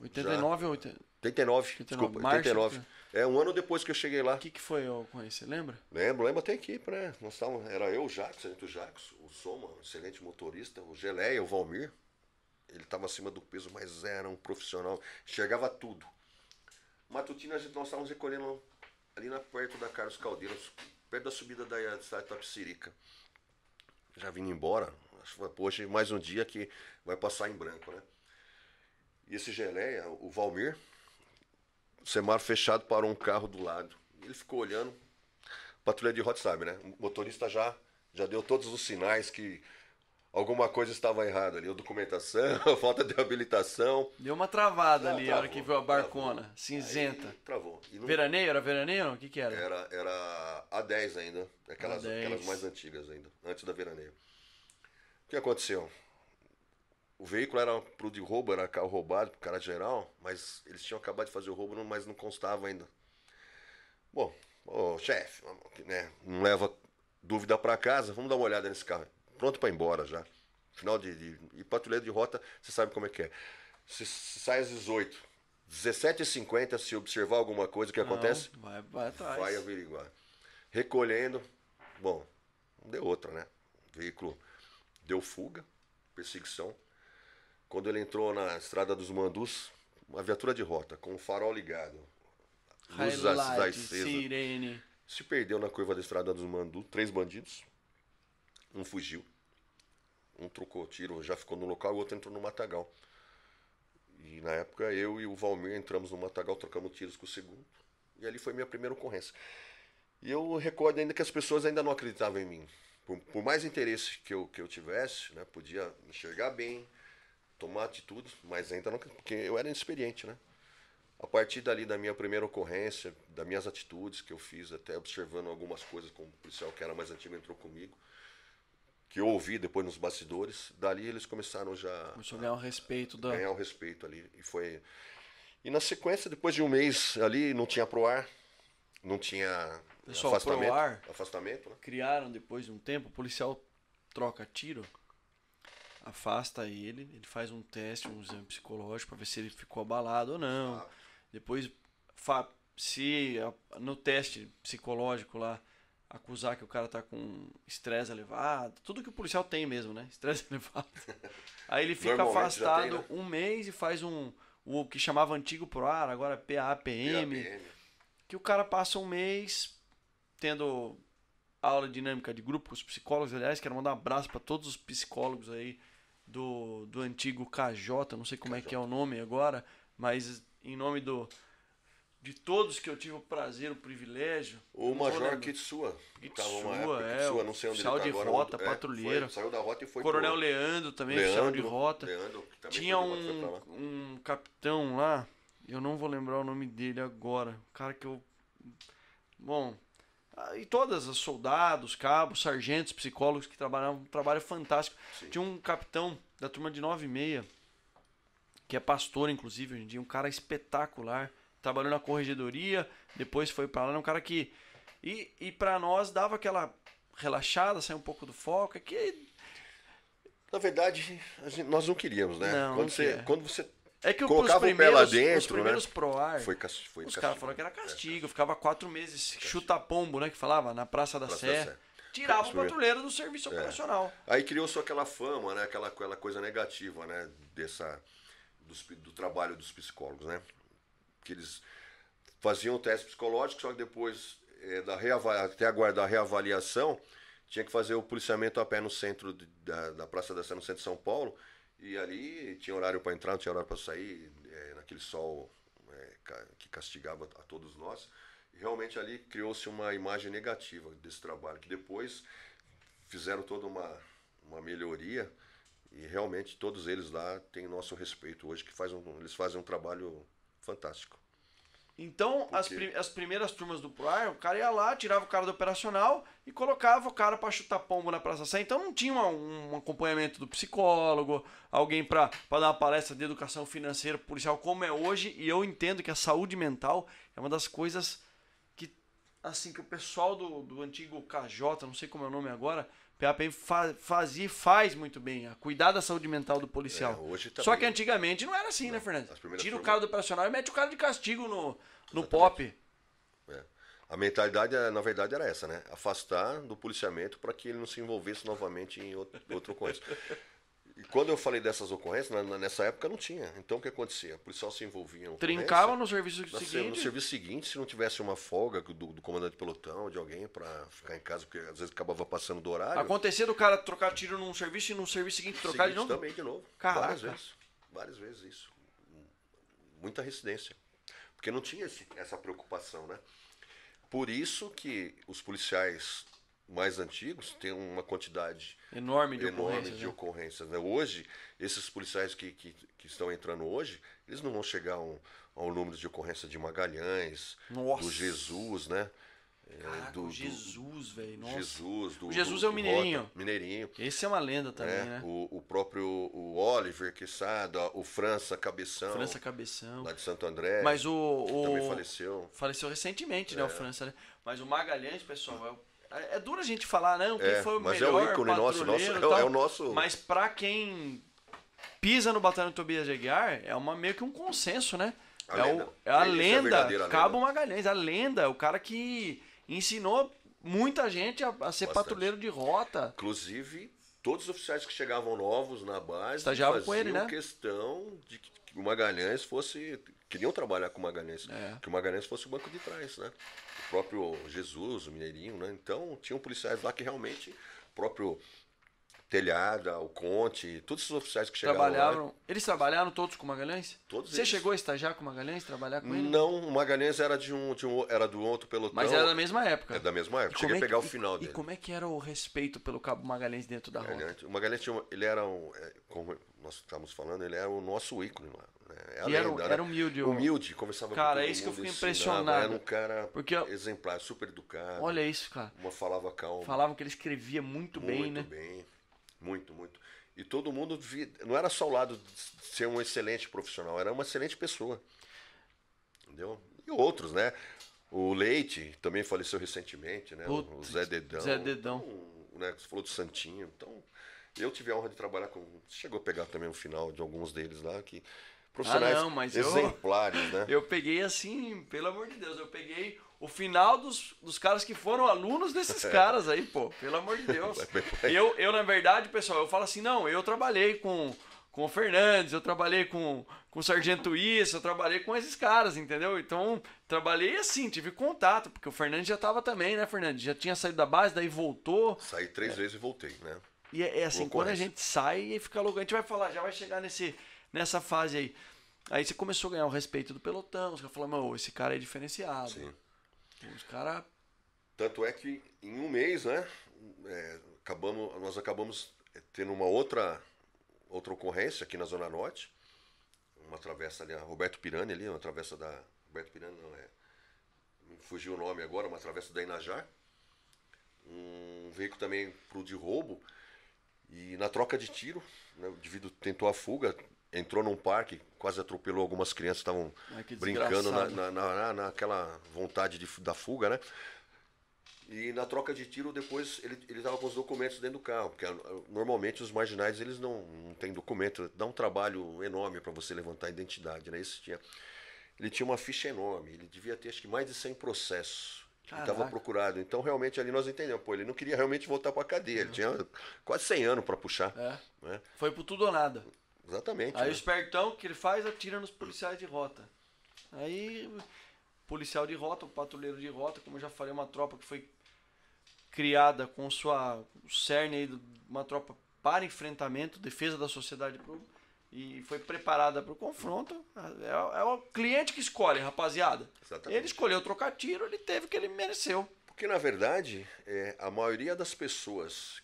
89 ou 89, 89, desculpa, março, 89. É um ano depois que eu cheguei lá. O que, que foi a ocorrência, lembra? Lembro, lembro até aqui, né? Nós estávamos, era eu, o Jacques, sargento Jacques, o Soma, um excelente motorista, o Geleia, o Valmir. Ele estava acima do peso, mas era um profissional, chegava tudo. Matutina, nós estávamos recolhendo ali na perto da Carlos Caldeiros, perto da subida da Top Tapicirica. Já vindo embora, poxa, mais um dia que vai passar em branco, né? E esse geleia, o Valmir, o semar fechado, parou um carro do lado. Ele ficou olhando, patrulha de rota sabe, né? O motorista já, já deu todos os sinais que alguma coisa estava errada ali, a documentação, a *laughs* falta de habilitação. Deu uma travada ah, ali travou, a hora que viu a barcona, travou. cinzenta. Aí, travou. Não... Veraneio? Era veraneio O que que era? Era, era A10 ainda, aquelas, A10. aquelas mais antigas ainda, antes da veraneio. O que aconteceu? O veículo era pro de roubo, era carro roubado, pro cara geral, mas eles tinham acabado de fazer o roubo, mas não constava ainda. Bom, ô chefe, né, não leva dúvida para casa, vamos dar uma olhada nesse carro pronto para ir embora já. Final de, de. E patrulheiro de rota, você sabe como é que é. Você sai às 18, 17h50, se observar alguma coisa que não, acontece, vai, vai, atrás. vai averiguar. Recolhendo, bom, não deu outra, né? O veículo deu fuga, perseguição. Quando ele entrou na estrada dos Mandus, uma viatura de rota, com o farol ligado, luzes acesas, sirene. Se perdeu na curva da estrada dos Mandus, três bandidos, um fugiu. Um trocou tiro, já ficou no local, o outro entrou no matagal. E na época eu e o Valmir entramos no matagal, trocamos tiros com o segundo. E ali foi minha primeira ocorrência. E eu recordo ainda que as pessoas ainda não acreditavam em mim. Por, por mais interesse que eu, que eu tivesse, né, podia enxergar bem, tomar atitude, mas ainda não. Porque eu era inexperiente, né? A partir dali da minha primeira ocorrência, das minhas atitudes que eu fiz, até observando algumas coisas como o policial que era mais antigo entrou comigo, que eu ouvi depois nos bastidores, dali eles começaram já. Começou a ganhar o respeito da. Ganhar o respeito ali. E foi. E na sequência, depois de um mês ali, não tinha pro ar não tinha Pessoal, afastamento. afastamento né? Criaram depois de um tempo, o policial troca tiro, afasta ele, ele faz um teste, um exame psicológico para ver se ele ficou abalado ou não. Ah. Depois, se no teste psicológico lá acusar que o cara tá com estresse elevado, tudo que o policial tem mesmo, né? Estresse *laughs* elevado. Aí ele fica afastado tem, né? um mês e faz um o que chamava antigo PROAR, agora é PAPM, PAPM, que o cara passa um mês tendo aula dinâmica de grupo com os psicólogos, aliás, quero mandar um abraço para todos os psicólogos aí do, do antigo KJ, não sei como KJ. é que é o nome agora, mas em nome do de todos que eu tive o prazer, o privilégio. O Major Kitsua. Kitsua, época, é. Kitsua, não sei onde ele tá de agora, rota, é, patrulheiro. Foi, saiu da rota e foi Coronel pro... Leandro também, Leandro, oficial de rota. Leandro, Tinha um, rota um capitão lá, eu não vou lembrar o nome dele agora. cara que eu... Bom... Ah, e todas as soldados, cabos, sargentos, psicólogos que trabalhavam um trabalho fantástico. Sim. Tinha um capitão da turma de 9 e meia, que é pastor, inclusive, hoje em dia, um cara espetacular trabalhou na corregedoria, depois foi para lá, era um cara que e, e para nós dava aquela relaxada, sair um pouco do foco, é que na verdade nós não queríamos, né? Não, quando não você quer. quando você é que colocava o pé lá dentro, os né? primeiros né? pro ar, foi, foi os caras falaram que era é. castigo, é. ficava quatro meses chuta pombo, né? Que falava na Praça da Sé. tirava o patrulheiro do serviço é. operacional. Aí criou só aquela fama, né? Aquela, aquela coisa negativa, né? Dessa, dos, do trabalho dos psicólogos, né? que eles faziam teste psicológico, só que depois é, da até aguardar a reavaliação, tinha que fazer o policiamento a pé no centro de, da, da, Praça da Sé, no centro de São Paulo. E ali tinha horário para entrar, não tinha horário para sair, é, naquele sol é, que castigava a todos nós. E realmente ali criou-se uma imagem negativa desse trabalho, que depois fizeram toda uma, uma melhoria. E realmente todos eles lá têm nosso respeito hoje, que faz um, eles fazem um trabalho fantástico. Então, as, prim as, primeiras turmas do ProAr, o cara ia lá, tirava o cara do operacional e colocava o cara para chutar pombo na Praça Sé. Então, não tinha uma, um acompanhamento do psicólogo, alguém para dar uma palestra de educação financeira policial, como é hoje. E eu entendo que a saúde mental é uma das coisas que, assim, que o pessoal do, do antigo KJ, não sei como é o nome agora, PAP fa fazia e faz muito bem, a cuidar da saúde mental do policial. É, tá Só que antigamente não era assim, né, não, né, Fernando? Tira formas... o cara do operacional e mete o cara de castigo no, no pop. É. A mentalidade, eh, na verdade, era essa, né? Afastar do policiamento para que ele não se envolvesse novamente em outro, outro coisa. *laughs* E quando eu falei dessas ocorrências, nessa época não tinha. Então o que acontecia? O policial se envolvia. Trincava no serviço na, seguinte? No serviço seguinte, se não tivesse uma folga do, do comandante de pelotão, de alguém, para ficar em casa, porque às vezes acabava passando do horário. Acontecia do cara trocar tiro num serviço e no serviço seguinte trocar seguinte, de novo? Também de novo. Caraca. Várias vezes. Várias vezes isso. Muita residência. Porque não tinha esse, essa preocupação, né? Por isso que os policiais mais antigos têm uma quantidade enorme de, enorme ocorrências, de né? ocorrências. Né? Hoje, esses policiais que, que, que, estão entrando hoje, eles não vão chegar ao, ao número de ocorrência de Magalhães, Nossa. do Jesus, né? É, Caraca, do, Jesus, velho. Jesus, do, o Jesus do, é o Mineirinho. Rota, Mineirinho. Esse é uma lenda também, é, né? O, o, próprio o Oliver Quesada, o França Cabeção. França Cabeção. Lá de Santo André. Mas o. o também faleceu. Faleceu recentemente, é. né? O é. França, né? Mas o Magalhães, pessoal, é o é, é duro a gente falar, não, quem é, foi o mas melhor. Mas é o ícone nosso, nosso é, é, o nosso. Mas pra quem pisa no Batalhão do Tobias de Aguiar, é uma, meio que um consenso, né? A é, lenda. O, é a lenda, é a é Cabo lenda. Magalhães, a lenda, o cara que ensinou muita gente a, a ser Bastante. patrulheiro de rota. Inclusive, todos os oficiais que chegavam novos na base Estagiava faziam com ele, né? questão de que o Magalhães fosse. Queriam trabalhar com o Magalhães. É. Que o Magalhães fosse o banco de trás, né? o próprio Jesus, o Mineirinho, né? Então, tinham policiais lá que realmente, próprio Telhada, o Conte, todos esses oficiais que chegaram Trabalharam, lá, eles trabalharam todos com o Magalhães? Todos Você eles. chegou a estagiar com o Magalhães, trabalhar com ele? Não, o Magalhães era de um, de um era do outro pelotão. Mas era da mesma época. Era é da mesma época, cheguei a é pegar que, o final e, dele. E como é que era o respeito pelo cabo Magalhães dentro da rua? O Magalhães tinha, ele era um, é, como nós estávamos falando, ele era o nosso ícone lá. É e lenda, era, né? era humilde. Humilde, conversava cara, com Cara, é isso que eu fiquei impressionado. Era um cara Porque, exemplar, super educado. Olha isso, cara. Uma falava calma. Falavam que ele escrevia muito, muito bem, né? Muito bem. Muito, muito. E todo mundo via, não era só o lado de ser um excelente profissional, era uma excelente pessoa. Entendeu? E outros, né? O Leite também faleceu recentemente, né? Putz, o Zé Dedão. Zé Dedão. Então, né? Você falou do Santinho. Então, eu tive a honra de trabalhar com. Chegou a pegar também o final de alguns deles lá, que profissionais ah, não, mas exemplares, eu, né? Eu peguei assim, pelo amor de Deus, eu peguei o final dos, dos caras que foram alunos desses é. caras aí, pô, pelo amor de Deus. eu, eu, na verdade, pessoal, eu falo assim, não, eu trabalhei com, com o Fernandes, eu trabalhei com, com o Sargento Isso, eu trabalhei com esses caras, entendeu? Então, trabalhei assim, tive contato, porque o Fernandes já tava também, né, Fernandes? Já tinha saído da base, daí voltou. Saí três é. vezes e voltei, né? E é, é assim, quando a gente sai e fica louco, a gente vai falar, já vai chegar nesse nessa fase aí. Aí você começou a ganhar o respeito do pelotão, os caras falaram, esse cara é diferenciado. Sim. Os caras. Tanto é que em um mês, né? É, acabamos, nós acabamos é, tendo uma outra, outra ocorrência aqui na Zona Norte. Uma travessa ali, a Roberto Pirani ali, uma travessa da. Roberto Pirani não é. Me fugiu o nome agora, uma travessa da Inajá. Um veículo também pro de roubo. E na troca de tiro, né, o indivíduo tentou a fuga, entrou num parque, quase atropelou algumas crianças que estavam brincando na, na, na, naquela vontade de, da fuga, né? E na troca de tiro, depois ele estava com os documentos dentro do carro, porque ah, normalmente os marginais eles não, não têm documento, dá um trabalho enorme para você levantar a identidade, né? Esse tinha, ele tinha uma ficha enorme, ele devia ter acho que mais de 100 processos. Estava procurado. Então, realmente, ali nós entendemos. Pô, ele não queria realmente voltar para a cadeia. Ele tinha quase 100 anos para puxar. É. Né? Foi por tudo ou nada. Exatamente. Aí né? o espertão que ele faz atira nos policiais de rota. Aí policial de rota, o patrulheiro de rota, como eu já falei, é uma tropa que foi criada com sua cerne aí, uma tropa para enfrentamento, defesa da sociedade pro, e foi preparada para o confronto. É, é, o cliente que escolhe, rapaziada. Exatamente. Ele escolheu trocar tiro, ele teve o que ele mereceu. Porque na verdade, é, a maioria das pessoas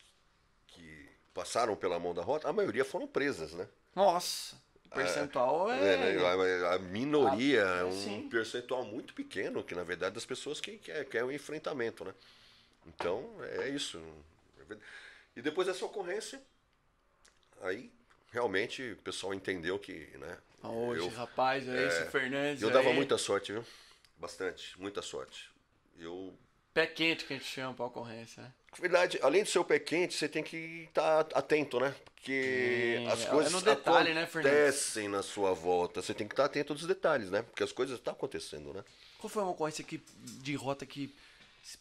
que passaram pela mão da rota, a maioria foram presas, né? Nossa. O é, percentual tá é. é a, a, minoria, a, ah, é um sim. percentual muito pequeno, que na verdade das pessoas que quer é, é o enfrentamento, né? Então, é isso. E depois dessa ocorrência, aí realmente o pessoal entendeu que, né? Ah, hoje, eu, rapaz, é, esse Fernandes. Eu dava aí. muita sorte, viu? Bastante, muita sorte. Eu Pé quente que a gente chama pra ocorrência, né? Verdade, além do seu pé quente, você tem que estar tá atento, né? Porque Sim, as é, é coisas é detalhe, né, acontecem né, na sua volta. Você tem que estar tá atento aos detalhes, né? Porque as coisas estão tá acontecendo, né? Qual foi uma ocorrência que, de rota que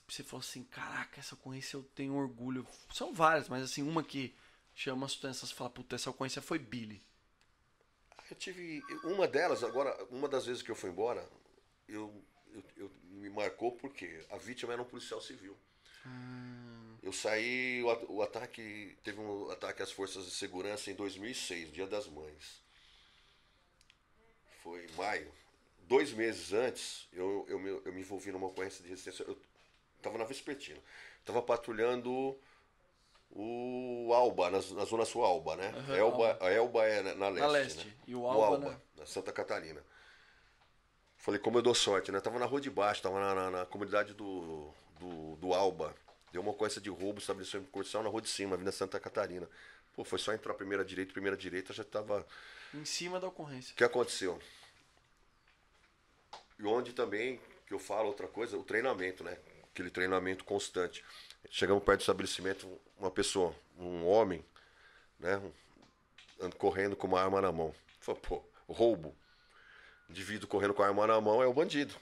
você falou assim, caraca, essa ocorrência eu tenho orgulho. São várias, mas assim, uma que chama as atenções e fala, puta, essa ocorrência foi Billy. Eu tive. Uma delas, agora, uma das vezes que eu fui embora, eu, eu, eu me marcou porque a vítima era um policial civil. Hum. Eu saí, o, o ataque, teve um ataque às forças de segurança em 2006, Dia das Mães. Foi em maio. Dois meses antes, eu, eu, me, eu me envolvi numa ocorrência de resistência. Eu estava na Vespertina. Estava patrulhando o Alba, na, na zona sul Alba, né? Uhum, Elba, Alba. A Elba é na, na leste. Na leste. Né? E o Alba, o Alba na... Né? na Santa Catarina. Falei, como eu dou sorte, né? Tava na rua de baixo, tava na, na, na comunidade do, do, do, Alba. Deu uma ocorrência de roubo, estabelecimento comercial na rua de cima, Avenida Santa Catarina. Pô, foi só entrar primeira direita, primeira direita, já tava. Em cima da ocorrência. O que aconteceu? E onde também, que eu falo outra coisa, o treinamento, né? Aquele treinamento constante. Chegamos perto do estabelecimento, uma pessoa, um homem, né? correndo com uma arma na mão. Falei, pô, roubo indivíduo correndo com a arma na mão é o bandido.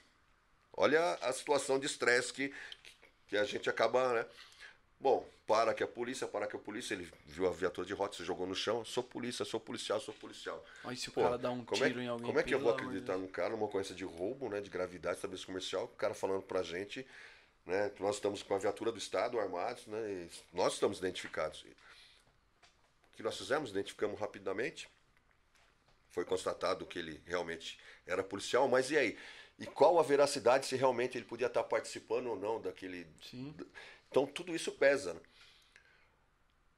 Olha a situação de estresse que, que a gente acaba, né? Bom, para que a polícia, para que a polícia, ele viu a viatura de rota, se jogou no chão, sou polícia, sou policial, sou policial. Mas se Pô, o cara dá um é tiro é, em alguém. Como é que eu vou acreditar num cara, numa ocorrência de roubo, né? De gravidade, estabelecimento comercial, o cara falando pra gente, né? Que nós estamos com a viatura do Estado armados, né? nós estamos identificados. O que nós fizemos? Identificamos rapidamente foi constatado que ele realmente era policial, mas e aí? E qual a veracidade se realmente ele podia estar participando ou não daquele. Sim. Então tudo isso pesa.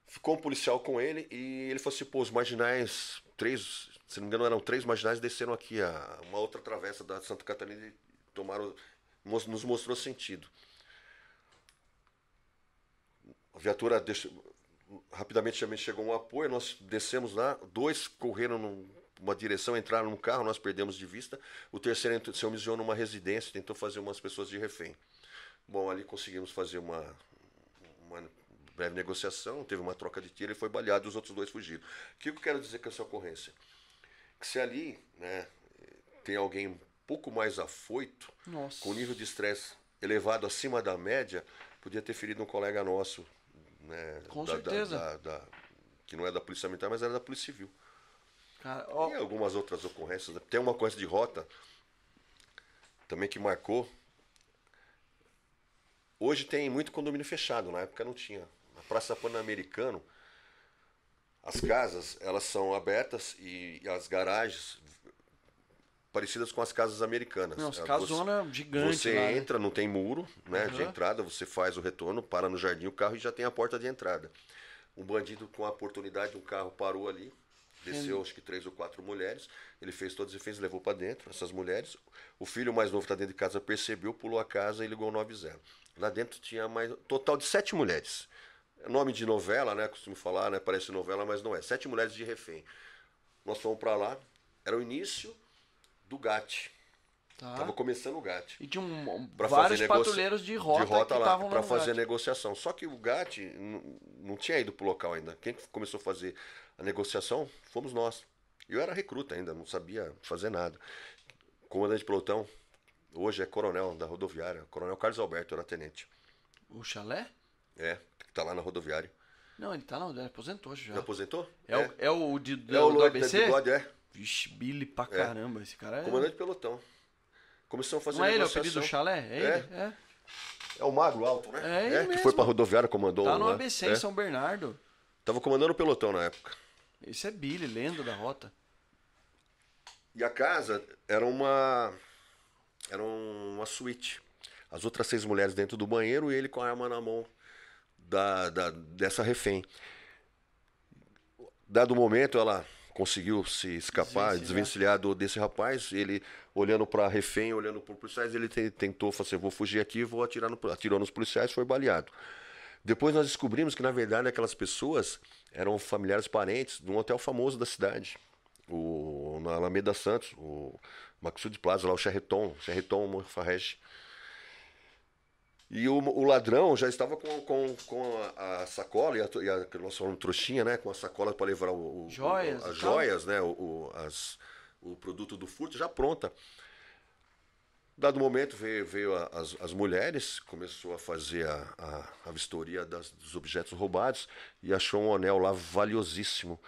Ficou um policial com ele e ele falou assim: pô, os marginais, três, se não me engano eram três marginais, desceram aqui a uma outra travessa da Santa Catarina e tomaram. nos mostrou sentido. A viatura deixou, rapidamente chegou um apoio, nós descemos lá, dois correram num uma direção, entraram num carro, nós perdemos de vista. O terceiro se omisiou numa residência, tentou fazer umas pessoas de refém. Bom, ali conseguimos fazer uma, uma breve negociação, teve uma troca de tiro, ele foi baleado os outros dois fugiram. O que eu quero dizer com essa ocorrência? Que se ali né, tem alguém um pouco mais afoito, Nossa. com nível de estresse elevado acima da média, podia ter ferido um colega nosso. Né, com da, certeza. Da, da, que não é da Polícia Militar, mas era da Polícia Civil. Cara, ó... E algumas outras ocorrências. Né? Tem uma coisa de rota também que marcou. Hoje tem muito condomínio fechado, na época não tinha. Na Praça Pan-Americano, as casas elas são abertas e as garagens parecidas com as casas americanas. Não, as é, casona você, gigante. Você lá, né? entra, né? não tem muro né, uhum. de entrada, você faz o retorno, para no jardim o carro e já tem a porta de entrada. Um bandido com a oportunidade, um carro parou ali, desceu acho que três ou quatro mulheres, ele fez todos os efeitos, levou para dentro essas mulheres. O filho mais novo está dentro de casa, percebeu, pulou a casa e ligou 9-0. Lá dentro tinha mais total de sete mulheres. Nome de novela, né? Costumo falar, né? Parece novela, mas não é. Sete mulheres de refém. Nós fomos para lá, era o início do GAT, Tá. Tava começando o GAT. E tinha um, vários patrulheiros de rota, de rota lá para fazer a negociação. Só que o GAT não tinha ido pro local ainda. Quem começou a fazer a negociação fomos nós. Eu era recruta ainda, não sabia fazer nada. Comandante de pelotão, hoje é coronel da rodoviária, coronel Carlos Alberto, era tenente. O chalé? É, que tá lá na rodoviária. Não, ele tá lá, ele aposentou já. Ele aposentou? É, é. O, é o de, é o do, ABC? É é. Vixe, Billy pra caramba, é. esse cara é... Comandante de pelotão. Começamos a fazer Não é ele, é o pedido do chalé? É, é. ele? É. É o Magro Alto, né? É, ele é, mesmo. Que foi pra rodoviária, comandou. Tá no né? ABC, em é. São Bernardo. Tava comandando o pelotão na época. Esse é Billy, lendo da rota. E a casa era uma. Era uma suíte. As outras seis mulheres dentro do banheiro e ele com a arma na mão da, da dessa refém. Dado o momento, ela conseguiu se escapar, Sim, desvencilhar do, desse rapaz. Ele olhando para refém, olhando para policiais, ele te, tentou, falou assim: vou fugir aqui, vou atirar no, atirou nos policiais, foi baleado. Depois nós descobrimos que, na verdade, aquelas pessoas eram familiares parentes de um hotel famoso da cidade, o, na Alameda Santos, o Maxud Plaza, lá o Charreton, Charreton Morfarrege. E o, o, ladrão já estava com, com, com a, a sacola, e, a, e a, nós falamos trouxinha, né? Com a sacola para levar o, o, joias, o, as joias, né? O, as, o produto do furto já pronta. Dado momento, veio, veio a, as, as mulheres, começou a fazer a, a, vistoria das, dos objetos roubados e achou um anel lá valiosíssimo.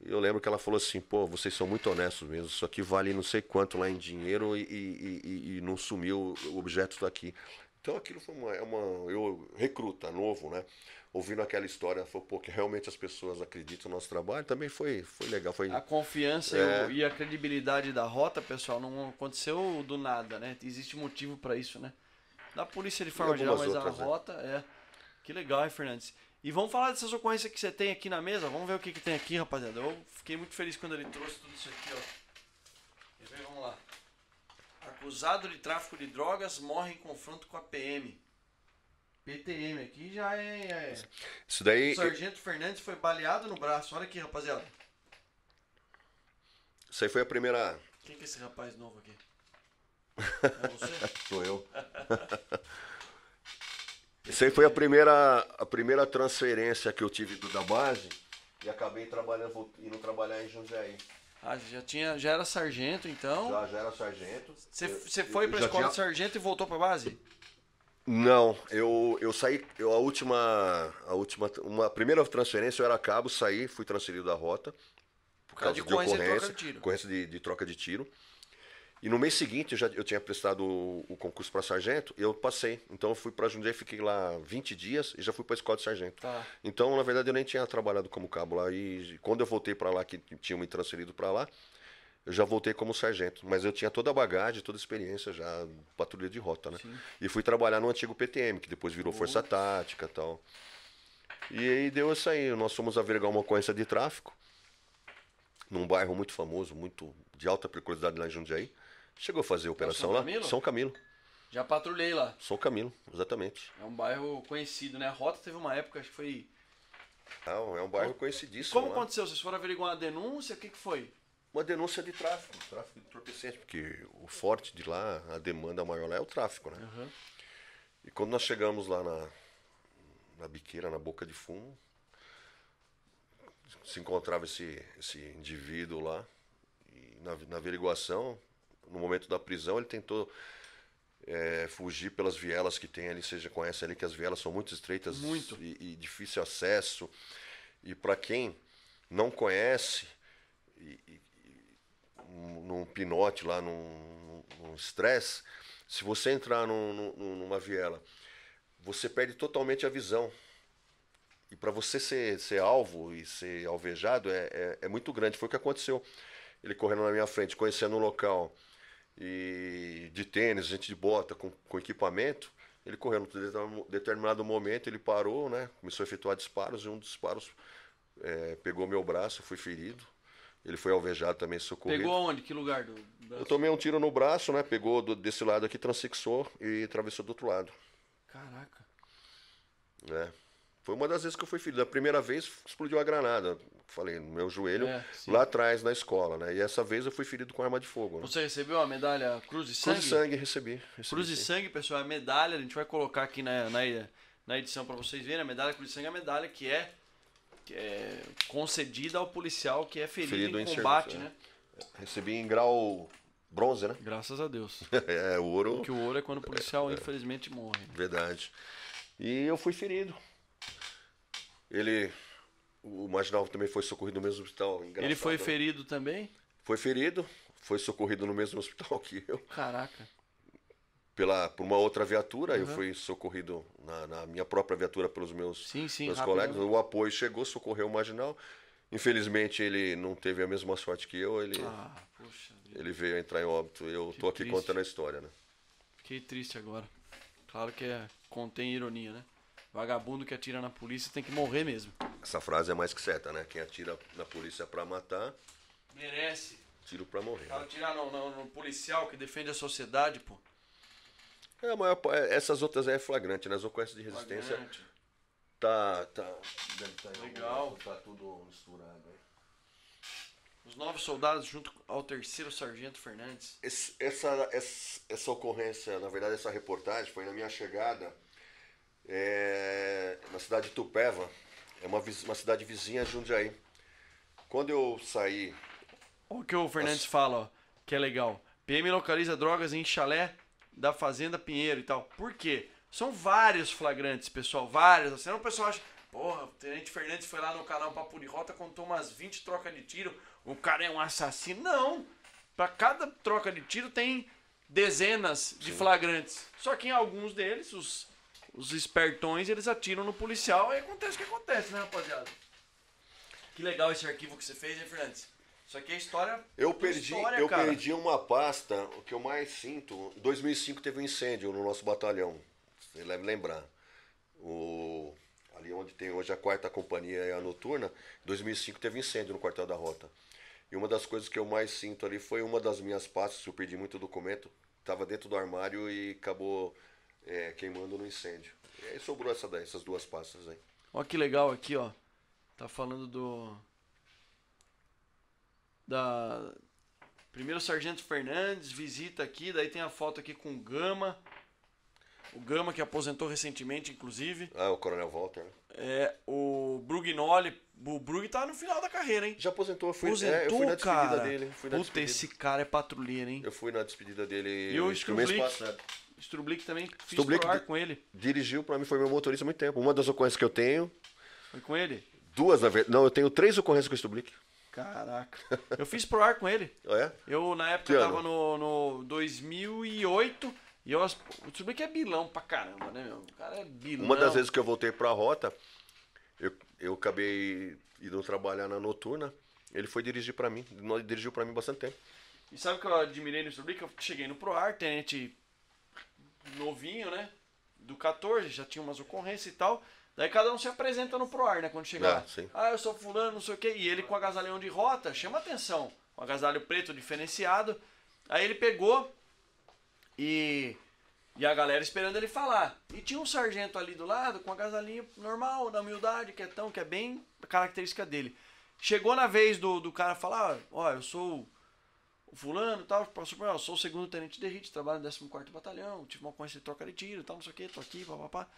Eu lembro que ela falou assim: pô, vocês são muito honestos mesmo, isso aqui vale não sei quanto lá em dinheiro e, e, e, e não sumiu o objeto daqui. Então aquilo foi uma, é uma, Eu, recruta novo, né? Ouvindo aquela história, foi porque realmente as pessoas acreditam no nosso trabalho, também foi, foi legal. Foi, a confiança é... e a credibilidade da rota, pessoal, não aconteceu do nada, né? Existe motivo para isso, né? Da polícia de forma geral, mas outras, a é. rota né? é. Que legal, hein, Fernandes? E vamos falar dessas ocorrências que você tem aqui na mesa. Vamos ver o que, que tem aqui, rapaziada. Eu fiquei muito feliz quando ele trouxe tudo isso aqui, ó. Quer ver? Vamos lá. Acusado de tráfico de drogas morre em confronto com a PM. PTM aqui já é. é. Isso daí. O sargento Fernandes foi baleado no braço. Olha aqui, rapaziada. Isso aí foi a primeira. Quem que é esse rapaz novo aqui? *laughs* É você? Sou eu. Isso aí foi a primeira, a primeira transferência que eu tive da base e acabei trabalhando, indo trabalhar em Jundiaí. Ah, já tinha, já era sargento então? Já, já era sargento. Você foi para a escola tinha... de sargento e voltou para base? Não, eu, eu saí, eu a última a última uma primeira transferência eu era cabo, saí, fui transferido da rota por causa, de, de ocorrência, de ocorrência de, de troca de tiro. E no mês seguinte, eu, já, eu tinha prestado o, o concurso para sargento, eu passei. Então eu fui para Jundiaí, fiquei lá 20 dias e já fui para a escola de sargento. Tá. Então, na verdade, eu nem tinha trabalhado como cabo lá. E quando eu voltei para lá, que tinha me transferido para lá, eu já voltei como sargento. Mas eu tinha toda a bagagem, toda a experiência já, patrulha de rota, né? Sim. E fui trabalhar no antigo PTM, que depois virou Ufa. Força Tática e tal. E aí deu isso aí. Nós fomos avergar uma ocorrência de tráfico num bairro muito famoso, muito de alta periculosidade lá em Jundiaí. Chegou a fazer a é operação lá? Camilo? São Camilo. Já patrulhei lá. São Camilo, exatamente. É um bairro conhecido, né? A Rota teve uma época, acho que foi. Não, é, é um bairro conhecidíssimo. Como lá. aconteceu? Vocês foram averiguar uma denúncia? O que, que foi? Uma denúncia de tráfico, tráfico de entorpecente, porque o forte de lá, a demanda maior lá é o tráfico, né? Uhum. E quando nós chegamos lá na, na biqueira, na boca de fumo, se encontrava esse, esse indivíduo lá, e na, na averiguação, no momento da prisão, ele tentou é, fugir pelas vielas que tem ali. Você já conhece ali que as vielas são muito estreitas muito. E, e difícil acesso. E para quem não conhece, e, e, num pinote lá, num estresse, se você entrar num, num, numa viela, você perde totalmente a visão. E para você ser, ser, alvo e ser alvejado é, é, é muito grande. Foi o que aconteceu. Ele correndo na minha frente, conhecendo o local e de tênis, gente de bota com, com equipamento. Ele correu num determinado momento, ele parou, né? Começou a efetuar disparos e um dos disparos é, pegou meu braço, fui ferido. Ele foi alvejado também, socorrido. Pegou onde? Que lugar do braço? Eu tomei um tiro no braço, né? Pegou do, desse lado aqui, transexou e atravessou do outro lado. Caraca. É. Foi uma das vezes que eu fui ferido. A primeira vez explodiu a granada, falei, no meu joelho, é, lá atrás, na escola, né? E essa vez eu fui ferido com arma de fogo. Né? Você recebeu a medalha Cruz de Sangue? Cruz de Sangue, recebi. recebi Cruz de Sangue, pessoal, é a medalha, a gente vai colocar aqui na, na, na edição para vocês verem. A medalha Cruz de Sangue é a medalha que é, que é concedida ao policial que é ferido, ferido em, em combate, serviço, né? É. Recebi em grau bronze, né? Graças a Deus. *laughs* é, o ouro. Porque o ouro é quando o policial, é, é. infelizmente, morre. Verdade. E eu fui ferido. Ele. O marginal também foi socorrido no mesmo hospital. Engraçado, ele foi ferido também? Foi ferido, foi socorrido no mesmo hospital que eu. Caraca. Pela, por uma outra viatura, uhum. eu fui socorrido na, na, minha própria viatura pelos meus, sim, sim, meus colegas. O apoio chegou, socorreu o marginal. Infelizmente, ele não teve a mesma sorte que eu. Ele, ah, ele veio entrar em óbito. Eu que tô aqui triste. contando a história, né? Fiquei triste agora. Claro que é, contém ironia, né? Vagabundo que atira na polícia tem que morrer mesmo. Essa frase é mais que certa, né? Quem atira na polícia para matar. Merece. Tiro para morrer. atirar né? no, no, no, policial que defende a sociedade, pô. É, mas é, essas outras aí é flagrante, né? As ocorrências de resistência. Flagrante. Tá, tá. Deve tá Legal. Tá tudo misturado aí. Os novos soldados junto ao terceiro sargento Fernandes. Esse, essa, essa, essa ocorrência, na verdade, essa reportagem foi na minha chegada é, na cidade de Tupéva, é uma, uma cidade vizinha de Jundiaí. Quando eu saí. Olha o que o Fernandes as... fala, ó, que é legal. PM localiza drogas em chalé da Fazenda Pinheiro e tal. Por quê? São vários flagrantes, pessoal, vários. Assim, não o pessoal acha, porra, o Tenente Fernandes foi lá no canal Papo de Rota, contou umas 20 trocas de tiro, o cara é um assassino. Não! Para cada troca de tiro tem dezenas de Sim. flagrantes. Só que em alguns deles, os os espertões, eles atiram no policial e acontece o que acontece, né, rapaziada? Que legal esse arquivo que você fez, hein, Fernandes? Isso aqui é história. Eu perdi, história, eu cara. perdi uma pasta, o que eu mais sinto. Em 2005 teve um incêndio no nosso batalhão. Você deve lembrar. O, ali onde tem hoje a quarta companhia e a noturna, em 2005 teve incêndio no quartel da Rota. E uma das coisas que eu mais sinto ali foi uma das minhas pastas, eu perdi muito documento, estava dentro do armário e acabou é, queimando no incêndio. E aí sobrou essa, essas duas pastas aí. Ó que legal aqui, ó. Tá falando do. Da. Primeiro Sargento Fernandes, visita aqui, daí tem a foto aqui com o Gama. O Gama que aposentou recentemente, inclusive. Ah, o Coronel Walter, né? É, o Brugnoli. O Brug tá no final da carreira, hein? Já aposentou, eu fui, aposentou, é, eu fui na despedida cara. dele. Fui na Puta, despedida. esse cara é patrulheiro, hein? Eu fui na despedida dele. no mês passado. Strublick também fiz Strublick pro ar com ele. Dirigiu para mim, foi meu motorista há muito tempo. Uma das ocorrências que eu tenho. Foi com ele? Duas, na verdade. Não, eu tenho três ocorrências com o Strublick. Caraca. Eu fiz pro ar com ele. *laughs* É? Eu, na época, eu tava no, no 2008. E eu, o Strublick é bilão pra caramba, né, meu? O cara é bilão. Uma das vezes que eu voltei pra rota, eu, eu acabei indo trabalhar na noturna. Ele foi dirigir pra mim. Dirigiu pra mim bastante tempo. E sabe o que eu admirei no Strublick? Eu cheguei no ProAr, gente novinho, né? Do 14, já tinha umas ocorrências e tal. Daí cada um se apresenta no ar, né? Quando chegar. Ah, ah, eu sou fulano, não sei o quê. E ele com agasalhão de rota, chama atenção. Um agasalho preto diferenciado. Aí ele pegou e. E a galera esperando ele falar. E tinha um sargento ali do lado, com a agasalhinho normal, da humildade, quietão, que é bem característica dele. Chegou na vez do, do cara falar, ó, oh, eu sou o fulano e tal, passou por sou o segundo tenente de Hit, trabalho no 14 Batalhão, tive uma coisa de troca de tiro tal, não sei o que, tô aqui, papapá.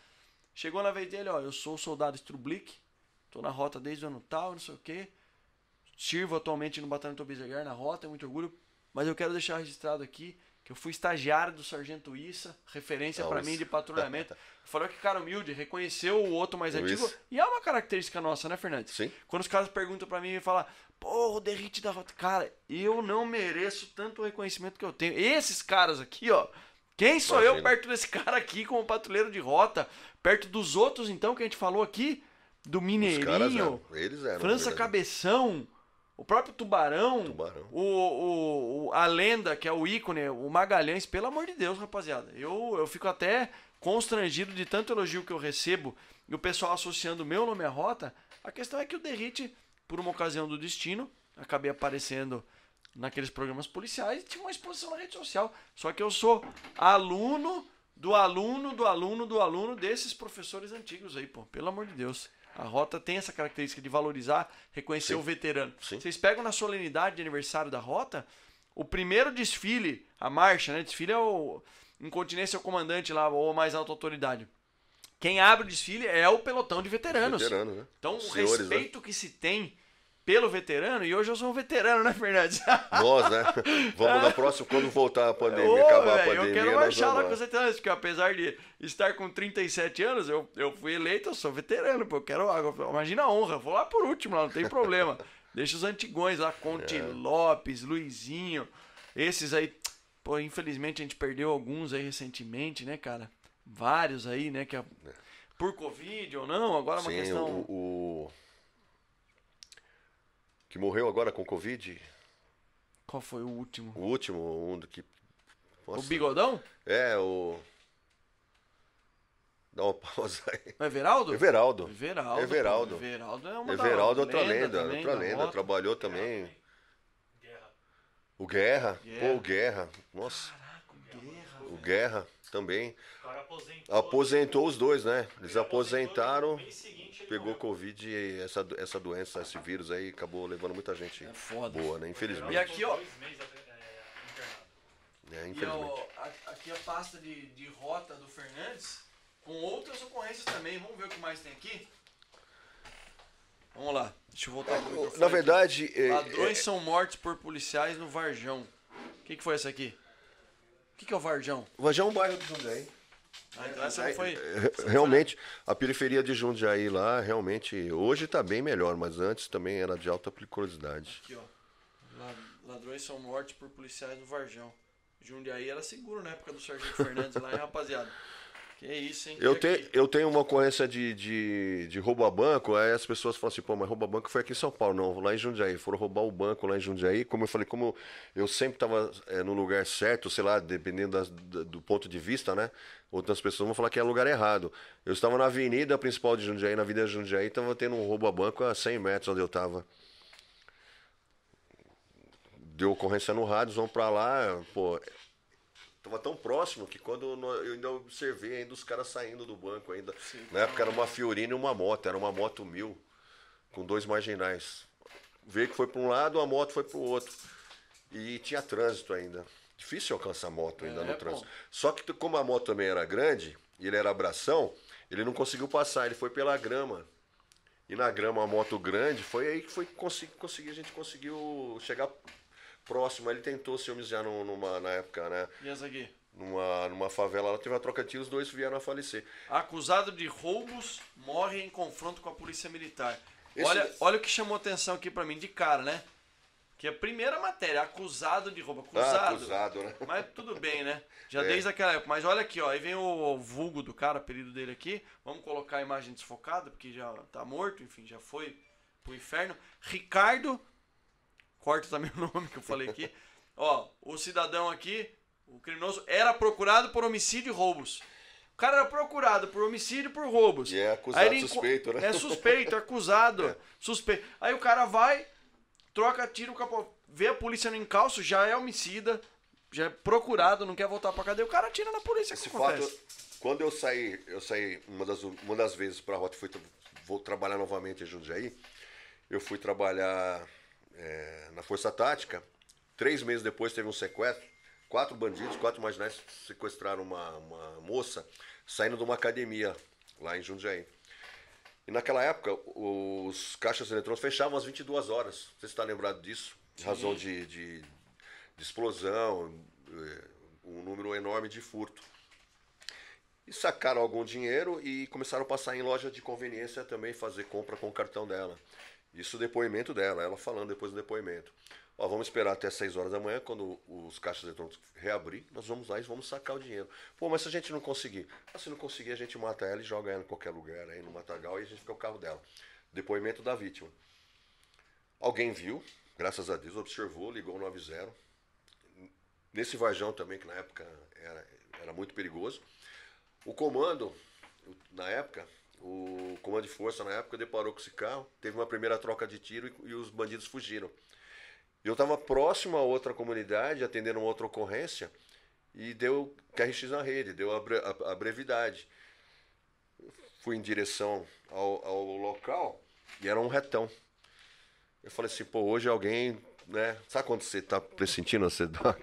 Chegou na vez dele, ó, eu sou o soldado Strublik, tô na rota desde o ano tal, não sei o que, sirvo atualmente no Batalhão Tobizegar na rota, é muito orgulho, mas eu quero deixar registrado aqui que eu fui estagiário do Sargento Issa, referência é para mim de patrulhamento. *laughs* Falou que cara humilde, reconheceu o outro mais Luiz. antigo. E é uma característica nossa, né, Fernandes? Sim. Quando os caras perguntam para mim e falam, pô, o Derrite da Rota. Cara, eu não mereço tanto reconhecimento que eu tenho. Esses caras aqui, ó. Quem sou Imagina. eu perto desse *laughs* cara aqui como patrulheiro de rota? Perto dos outros, então, que a gente falou aqui? Do Mineirinho, eram, eram, França Cabeção. O próprio Tubarão, Tubarão. O, o, o, a lenda, que é o ícone, o Magalhães, pelo amor de Deus, rapaziada. Eu, eu fico até constrangido de tanto elogio que eu recebo e o pessoal associando meu nome à rota. A questão é que o Derrite, por uma ocasião do destino, acabei aparecendo naqueles programas policiais e tinha uma exposição na rede social. Só que eu sou aluno do aluno, do aluno, do aluno desses professores antigos aí, pô. Pelo amor de Deus. A rota tem essa característica de valorizar, reconhecer Sim. o veterano. Sim. Vocês pegam na solenidade de aniversário da rota, o primeiro desfile, a marcha, né? Desfile é o incontinência é o comandante lá, ou mais alta autoridade. Quem abre o desfile é o pelotão de veteranos. Veterano, né? Então, Senhores, o né? respeito né? que se tem pelo veterano e hoje eu sou um veterano, *laughs* né, Fernandes? Nós, né? *laughs* Vamos na próxima, quando voltar a pandemia, Ô, acabar véio, a pandemia. Eu quero marchar lá com os veteranos, porque apesar de estar com 37 anos, eu, eu fui eleito, eu sou veterano, pô, eu quero. Imagina a honra, vou lá por último, lá, não tem problema. *laughs* Deixa os antigões lá, Conte é. Lopes, Luizinho, esses aí. Pô, infelizmente a gente perdeu alguns aí recentemente, né, cara? Vários aí, né? Que é é. Por Covid ou não, agora é uma Sim, questão. O, o que morreu agora com Covid? Qual foi o último? O último, um do que. Nossa. O Bigodão? É, o. Dá uma pausa aí. O Everaldo? Everaldo. Everaldo. Everaldo. é uma é outra lenda, lenda outra lenda. Trabalhou também. Guerra. O Guerra. Guerra. Pô, o Guerra. Nossa. Caraca, o Guerra. O Guerra também. O cara aposentou. Aposentou os dois, né? Eles né? aposentaram. Bem pegou Covid e essa, essa doença, esse vírus aí, acabou levando muita gente é foda. boa, né? Infelizmente. E aqui, ó. É, infelizmente. É, e, ó, aqui a pasta de, de rota do Fernandes, com outras ocorrências também. Vamos ver o que mais tem aqui. Vamos lá, deixa eu voltar pro é, Na verdade. É, Ladrões é... são mortos por policiais no Varjão. O que, que foi essa aqui? O que, que é o Varjão? O Varjão é um bairro do Jundiaí. Ah, então essa não foi. Realmente, a periferia de Jundiaí lá, realmente, hoje está bem melhor, mas antes também era de alta periculosidade. Aqui, ó. Ladrões são mortos por policiais no Varjão. Jundiaí era seguro na época do Sargento *laughs* Fernandes lá, hein, rapaziada? Que isso, hein? Eu, que te, que... eu tenho uma ocorrência de, de, de roubo a banco, aí as pessoas falam assim, pô, mas roubo a banco foi aqui em São Paulo, não, lá em Jundiaí. Foram roubar o banco lá em Jundiaí. Como eu falei, como eu sempre estava é, eh, no lugar certo, sei lá, dependendo das, do ponto de vista, né? Outras pessoas vão falar que é lugar errado. Eu estava na avenida principal de Jundiaí, na Avenida Jundiaí, estava tendo um roubo a banco a 100 metros onde eu estava. Deu ocorrência no rádio, vão para lá, pô, Tava tão próximo que quando eu ainda observei ainda os caras saindo do banco ainda. Sim, Na né? época era uma Fiorina e uma moto, era uma moto mil, com dois marginais. Veio que foi para um lado, a moto foi para o outro. E tinha trânsito ainda. Difícil alcançar moto ainda é, no é trânsito. Bom. Só que como a moto também era grande, e ele era abração, ele não conseguiu passar, ele foi pela grama. E na grama, a moto grande, foi aí que foi consegui, consegui, a gente conseguiu chegar próximo. Ele tentou se homicidar numa, na época, né? Miyazaki. Numa, numa favela, ela teve a troca de tiros, dois vieram a falecer. Acusado de roubos, morre em confronto com a polícia militar. Esse... Olha, é- olha o que chamou atenção aqui para mim, de cara, né? Que a primeira matéria, acusado de roubo. Ah, acusado. Ah, acusado, né? Mas tudo bem, né? Já é. desde aquela época. Mas olha aqui, ó. Aí vem o vulgo do cara, apelido dele aqui. Vamos colocar a imagem desfocada, porque já tá morto, enfim, já foi pro inferno. Ricardo corta também o nome que eu falei aqui. Ó, o cidadão aqui, o criminoso, era procurado por homicídio e roubos. O cara era procurado por homicídio e por roubos. E é acusado, suspeito, né? É suspeito, é acusado. *laughs* É. Suspeito. Aí o cara vai, troca, tira o capô, vê a polícia no encalço, já é homicida, já é procurado, não quer voltar pra cadeia, o cara tira na polícia. Esse que acontece. quando eu saí, eu saí uma das, uma das vezes pra rota, fui, vou trabalhar novamente em Jundiaí, eu fui trabalhar é, na Força Tática. Três meses depois teve um sequestro. Quatro bandidos, quatro marginais sequestraram uma, uma moça saindo de uma academia lá em Jundiaí. E naquela época, os caixas eletrônicos fechavam às 22 horas. Você está lembrado disso? Sim. Razão de, de, de explosão, é, um número enorme de furto. E sacaram algum dinheiro e começaram a passar em loja de conveniência também, fazer compra com o cartão dela. Isso depoimento dela, ela falando depois do depoimento. Ó, vamos esperar até 6 horas da manhã, quando os caixas eletrônicos reabrir, nós vamos lá e vamos sacar o dinheiro. Pô, mas se a gente não conseguir? Ah, se não conseguir, a gente mata ela e joga ela em qualquer lugar, aí no matagal, e a gente fica o carro dela. Depoimento da vítima. Alguém viu, graças a Deus, observou, ligou o 90. Nesse vajão também, que na época era, era muito perigoso. O comando, na época, o comando de força na época deparou com esse carro, teve uma primeira troca de tiro e, e os bandidos fugiram. Eu estava próximo a outra comunidade, atendendo uma outra ocorrência, e deu QRX na rede, deu a, bre, a, a brevidade. Fui em direção ao, ao local e era um retão. Eu falei assim, pô, hoje alguém, né? Sabe quando você tá pressentindo, você dá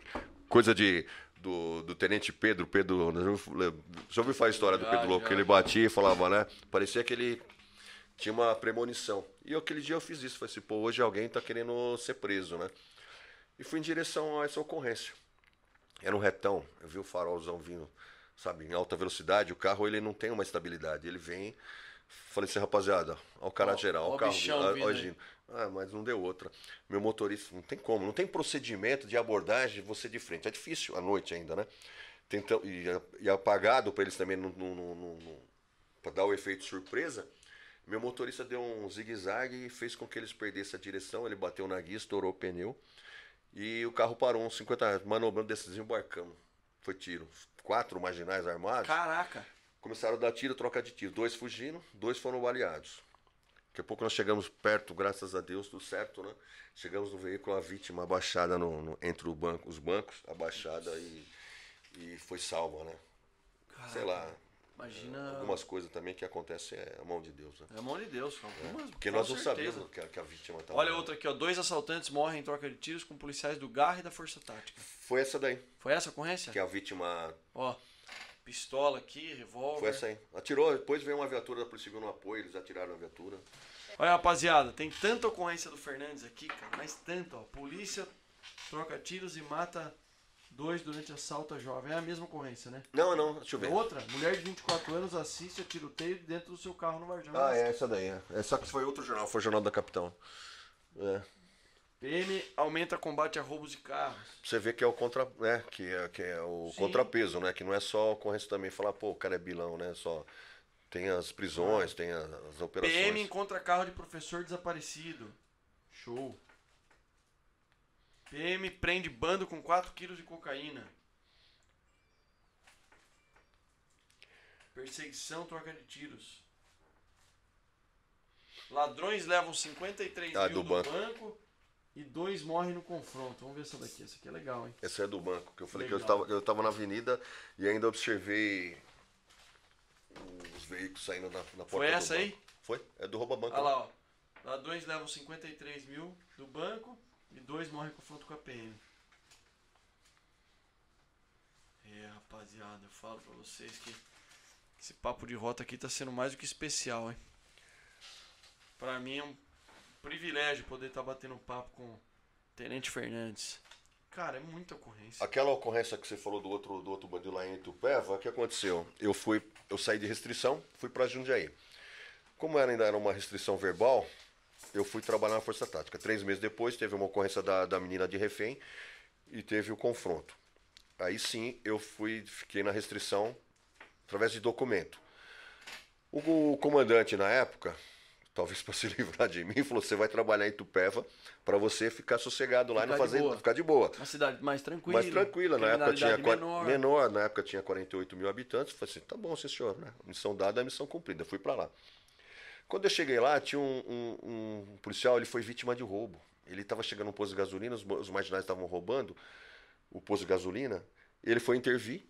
coisa de do, do Tenente Pedro, Pedro. Já ouviu falar a história do Pedro Louco? Que ele batia e falava, né? Parecia que ele tinha uma premonição. E aquele dia eu fiz isso. Falei assim, pô, hoje alguém tá querendo ser preso, né? E fui em direção a essa ocorrência. Era um retão, eu vi o farolzão vindo, sabe, em alta velocidade. O carro ele não tem uma estabilidade, ele vem Falei assim, rapaziada, ao cara ó, geral, ó, carro, bichão, ó, Ah, mas não deu outra. Meu motorista, não tem como, não tem procedimento de abordagem você de frente. É difícil à noite ainda, né? e, e apagado para eles também, não, não, não, não para dar o efeito surpresa. Meu motorista deu um zigue-zague e fez com que eles perdessem a direção. Ele bateu na guia, estourou o pneu. E o carro parou uns 50 manobrando manobrando, desembarcamos. Foi tiro. Quatro marginais armados. Caraca! Começaram a dar tiro, troca de tiro. Dois fugiram, dois foram baleados. Daqui a pouco nós chegamos perto, graças a Deus, tudo certo, né? Chegamos no veículo, a vítima abaixada no, no entre banco, os bancos, abaixada e, e foi salva, né? Cara, Sei lá. Imagina. Algumas coisas também que acontecem é a é mão de Deus, né? É a mão de Deus, é. algumas, é, Porque nós não certeza. sabemos que a, que a vítima estava. Olha outra aqui, ó. Dois assaltantes morrem em troca de tiros com policiais do GAR e da Força Tática. Foi essa daí. Foi essa a ocorrência? Que a vítima. Ó. Pistola aqui, revólver. Foi essa aí. Atirou, depois veio uma viatura da Polícia Civil no apoio, eles atiraram a viatura. Olha, rapaziada, tem tanta ocorrência do Fernandes aqui, cara, mas tanto, ó. Polícia troca tiros e mata dois durante assalto a jovem. É a mesma ocorrência, né? Não, não, deixa eu é ver. Outra, mulher de 24 anos assiste a tiroteio dentro do seu carro no Varjão. Ah, é essa daí, é. é. Só que foi outro jornal, foi o Jornal da Capitão. É. PM aumenta combate a roubos de carros. Você vê que é o contra, né? Que é, que é o Sim. contrapeso, né? Que não é só ocorrência também falar, pô, o cara é bilão, né? Só tem as prisões, tem as, as operações. PM encontra carro de professor desaparecido. Show. PM prende bando com 4 quilos de cocaína. Perseguição, troca de tiros. Ladrões levam 53 ah, mil do, do banco. banco e dois morrem no confronto. Vamos ver essa daqui. Essa aqui é legal, hein? Essa é do banco, que eu falei legal. que eu estava, eu estava na avenida e ainda observei os veículos saindo na, na porta Foi essa aí? Foi, é do rouba banco. Olha lá, ó. dois levam 53 mil do banco e dois morrem em confronto com a PM. É, rapaziada, eu falo pra vocês que esse papo de rota aqui tá sendo mais do que especial, hein? Pra mim é um privilégio poder estar tá batendo papo com o Tenente Fernandes. Cara, é muita ocorrência. Aquela ocorrência que você falou do outro, do outro bandido lá em Itupeva, o que aconteceu? Eu fui, eu saí de restrição, fui para Jundiaí. Como era, ainda era uma restrição verbal, eu fui trabalhar na Força Tática. Três meses depois, teve uma ocorrência da, da menina de refém e teve o confronto. Aí sim, eu fui, fiquei na restrição através de documento. o, o comandante na época, talvez *laughs* para se livrar de mim, falou: você vai trabalhar em Tupéva para você ficar sossegado lá e não fazer, ficar de boa. Uma cidade mais tranquila. Mais tranquila, na época tinha menor. menor, na época tinha 48 mil habitantes. Falei assim: tá bom, senhor, né? Missão dada, missão cumprida. Fui para lá. Quando eu cheguei lá, tinha um, um, um policial, ele foi vítima de roubo. Ele estava chegando no posto de gasolina, os, os marginais estavam roubando o posto de gasolina. Ele foi intervir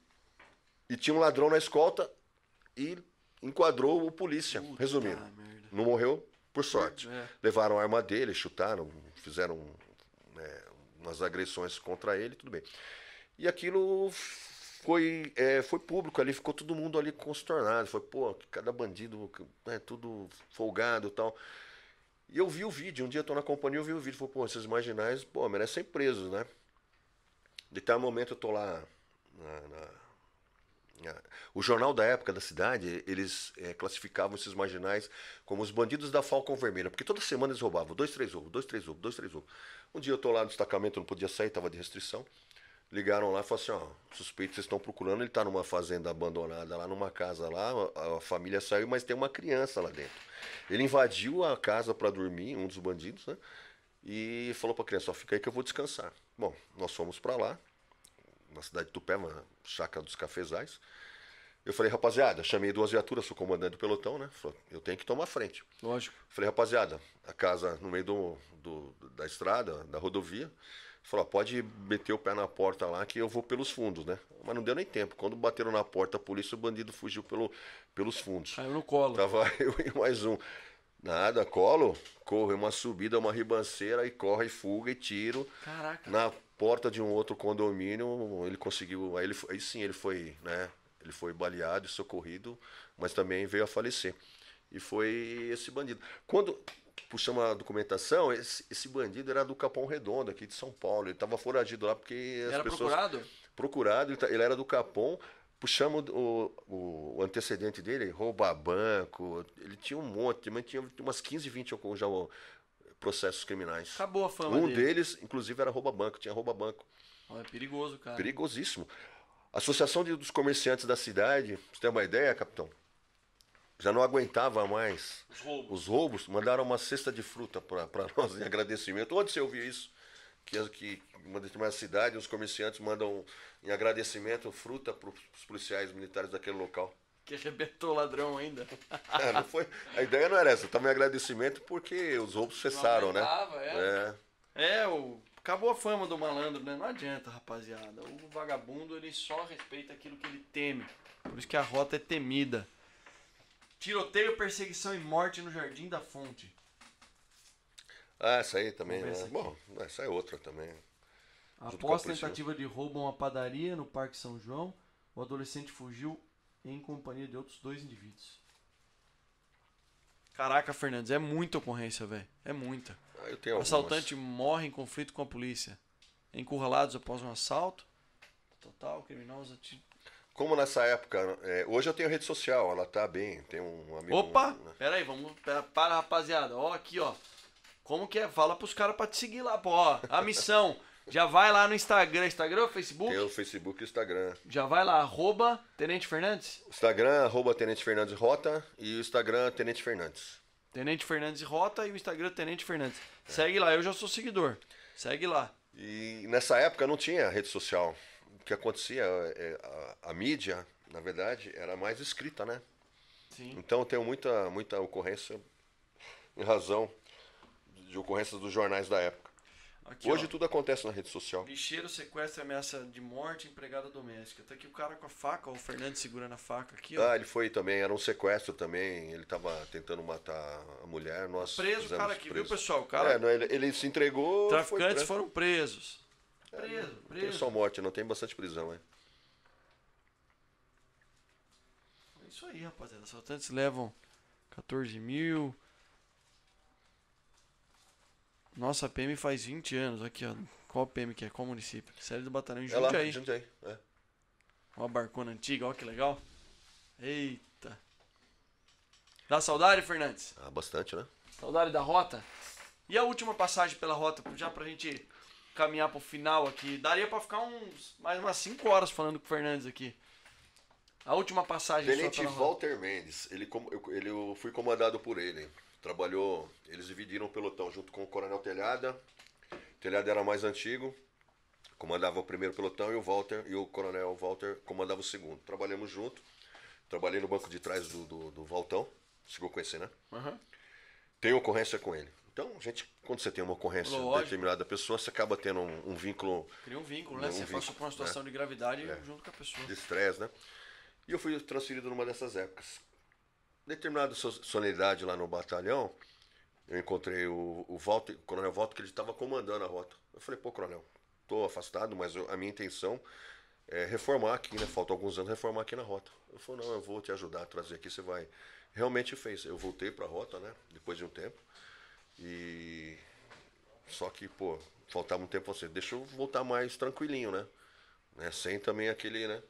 e tinha um ladrão na escolta e enquadrou o polícia. Puta resumindo. Merda. Não morreu, por sorte. É. Levaram a arma dele, chutaram, fizeram né, umas agressões contra ele, tudo bem. E aquilo foi, é, foi público ali, ficou todo mundo ali consternado. Foi, pô, cada bandido, né, tudo folgado e tal. E eu vi o vídeo, um dia eu tô na companhia, eu vi o vídeo, falei, pô, esses marginais, pô, merecem presos, né? De tal momento eu tô lá na, na é. O jornal da época da cidade, eles é, classificavam esses marginais como os bandidos da Falcão Vermelha, porque toda semana eles roubavam dois, três ovos, dois, três ovos, dois, três ovos. Um dia eu tô lá no destacamento, não podia sair, estava de restrição. Ligaram lá e falaram assim, ó, suspeito vocês estão procurando, ele está numa fazenda abandonada lá, numa casa lá, a, a, família saiu, mas tem uma criança lá dentro. Ele invadiu a casa para dormir, um dos bandidos, né? E falou para a criança, ó, fica aí que eu vou descansar. Bom, nós fomos para lá, na cidade de Tupéva, chácara dos cafezais. Eu falei, rapaziada, chamei duas viaturas, sou comandante do pelotão, né? Falei, eu tenho que tomar frente. Lógico. Falei, rapaziada, a casa no meio do, do da estrada, da rodovia. Falou, pode meter o pé na porta lá que eu vou pelos fundos, né? Mas não deu nem tempo. Quando bateram na porta a polícia, o bandido fugiu pelo, pelos fundos. Caiu no colo. Tava *laughs* eu e mais um. Nada, colo, corre uma subida, uma ribanceira e corre, fuga e tiro. Caraca. Na porta de um outro condomínio, ele conseguiu, aí, ele, aí sim ele foi, né, ele foi baleado e socorrido, mas também veio a falecer. E foi esse bandido. Quando puxamos a documentação, esse, esse bandido era do Capão Redondo, aqui de São Paulo. Ele estava foragido lá porque as era pessoas... procurado? Procurado, ele tá, era do Capão. Puxamos o, o, o antecedente dele, roubar banco, ele tinha um monte, mas tinha umas 15, 20 já processos criminais. Acabou a fama. Um dele. deles, inclusive, era rouba-banco, tinha rouba-banco. É perigoso, cara. Perigosíssimo. Associação de, dos comerciantes da cidade, você tem uma ideia, capitão? Já não aguentava mais os roubos. Os roubos mandaram uma cesta de fruta para *laughs* nós em agradecimento. Onde você ouviu isso? Que, que uma determinada cidade, os comerciantes mandam em agradecimento fruta para os policiais militares daquele local que arrebentou o ladrão ainda. É, não foi, a ideia não era essa, Tá meu agradecimento porque os roubos cessaram, né? É, é. é o, acabou a fama do malandro, né? Não adianta, rapaziada. O vagabundo ele só respeita aquilo que ele teme. Por isso que a rota é temida. Tiroteio, perseguição e morte no Jardim da Fonte. Ah, essa aí também. Né? Bom, essa é outra também. Após né? tentativa de roubo a uma padaria no Parque São João, o adolescente fugiu em companhia de outros dois indivíduos. Caraca, Fernandes, é muita ocorrência, velho. É muita. Ah, Assaltante morre em conflito com a polícia. Encurralados após um assalto. Total, criminosos. Como nessa época, é, hoje eu tenho rede social, ela tá bem, tem um amigo. Opa! Um, né? aí, vamos. Pera, para, rapaziada. Ó, aqui, ó. Como que é? Fala pros caras pra te seguir lá, pô. Ó, a missão. Já vai lá no Instagram. Instagram ou Facebook? Tem o Facebook e o Instagram. Já vai lá, arroba Tenente Fernandes? Instagram, arroba Tenente Fernandes Rota e o Instagram Tenente Fernandes. Tenente Fernandes Rota e o Instagram Tenente Fernandes. É. Segue lá, eu já sou seguidor. Segue lá. E nessa época não tinha rede social. O que acontecia, a, é, a, a mídia, na verdade, era mais escrita, né? Sim. Então eu tenho muita, muita ocorrência em razão de ocorrências dos jornais da época. Aqui, Hoje ó, tudo acontece na rede social. Lixeiro sequestra ameaça de morte empregada doméstica. Tá aqui o cara com a faca, ó, o Fernando segurando a faca aqui, ó. Ah, ele foi também, era um sequestro também. Ele tava tentando matar a mulher. Nós tá preso o cara aqui, preso. viu, pessoal? O cara... É, não, ele, ele, se entregou. Traficantes foram presos. Preso, é, não, preso. Não tem só morte, não tem bastante prisão, é. É isso aí, rapaziada. Assaltantes levam 14 mil. Nossa, a PM faz 20 anos. Aqui, ó. Qual PM que é? Qual município? Série do Batalhão de é Jundiaí. É Jundiaí, é. Uma barcona antiga, ó que legal. Eita. Dá saudade, Fernandes? Ah, bastante, né? Saudade da rota. E a última passagem pela rota, já pra gente caminhar pro final aqui. Daria pra ficar uns mais umas 5 horas falando com o Fernandes aqui. A última passagem Tenente Walter rota. Mendes, ele, ele, eu fui comandado por ele. Trabalhou, eles dividiram o pelotão junto com o Coronel Telhada. O Telhada era mais antigo, comandava o primeiro pelotão e o Walter e o Coronel Walter comandava o segundo. Trabalhamos junto. Trabalhei no banco de trás do, do, do Valtão. Chegou a conhecer, né? Uhum. ocorrência com ele. Então, gente, quando você tem uma ocorrência Lógico. determinada pessoa, você acaba tendo um, um vínculo. Cria um vínculo, né? Um você passa por uma situação né? de gravidade é. junto com a pessoa. De estresse, né? E eu fui transferido numa dessas épocas determinada solenidade lá no batalhão, eu encontrei o, o, Walter, o Coronel Walter, que ele estava comandando a rota. Eu falei, pô, Coronel, tô afastado, mas eu, a minha intenção é reformar aqui, né? Faltam alguns anos reformar aqui na rota. Eu falei, não, eu vou te ajudar a trazer aqui, você vai. Realmente fez. Eu voltei para a rota, né? Depois de um tempo. E. Só que, pô, faltava um tempo assim, deixa eu voltar mais tranquilinho, né? né? Sem também aquele, né?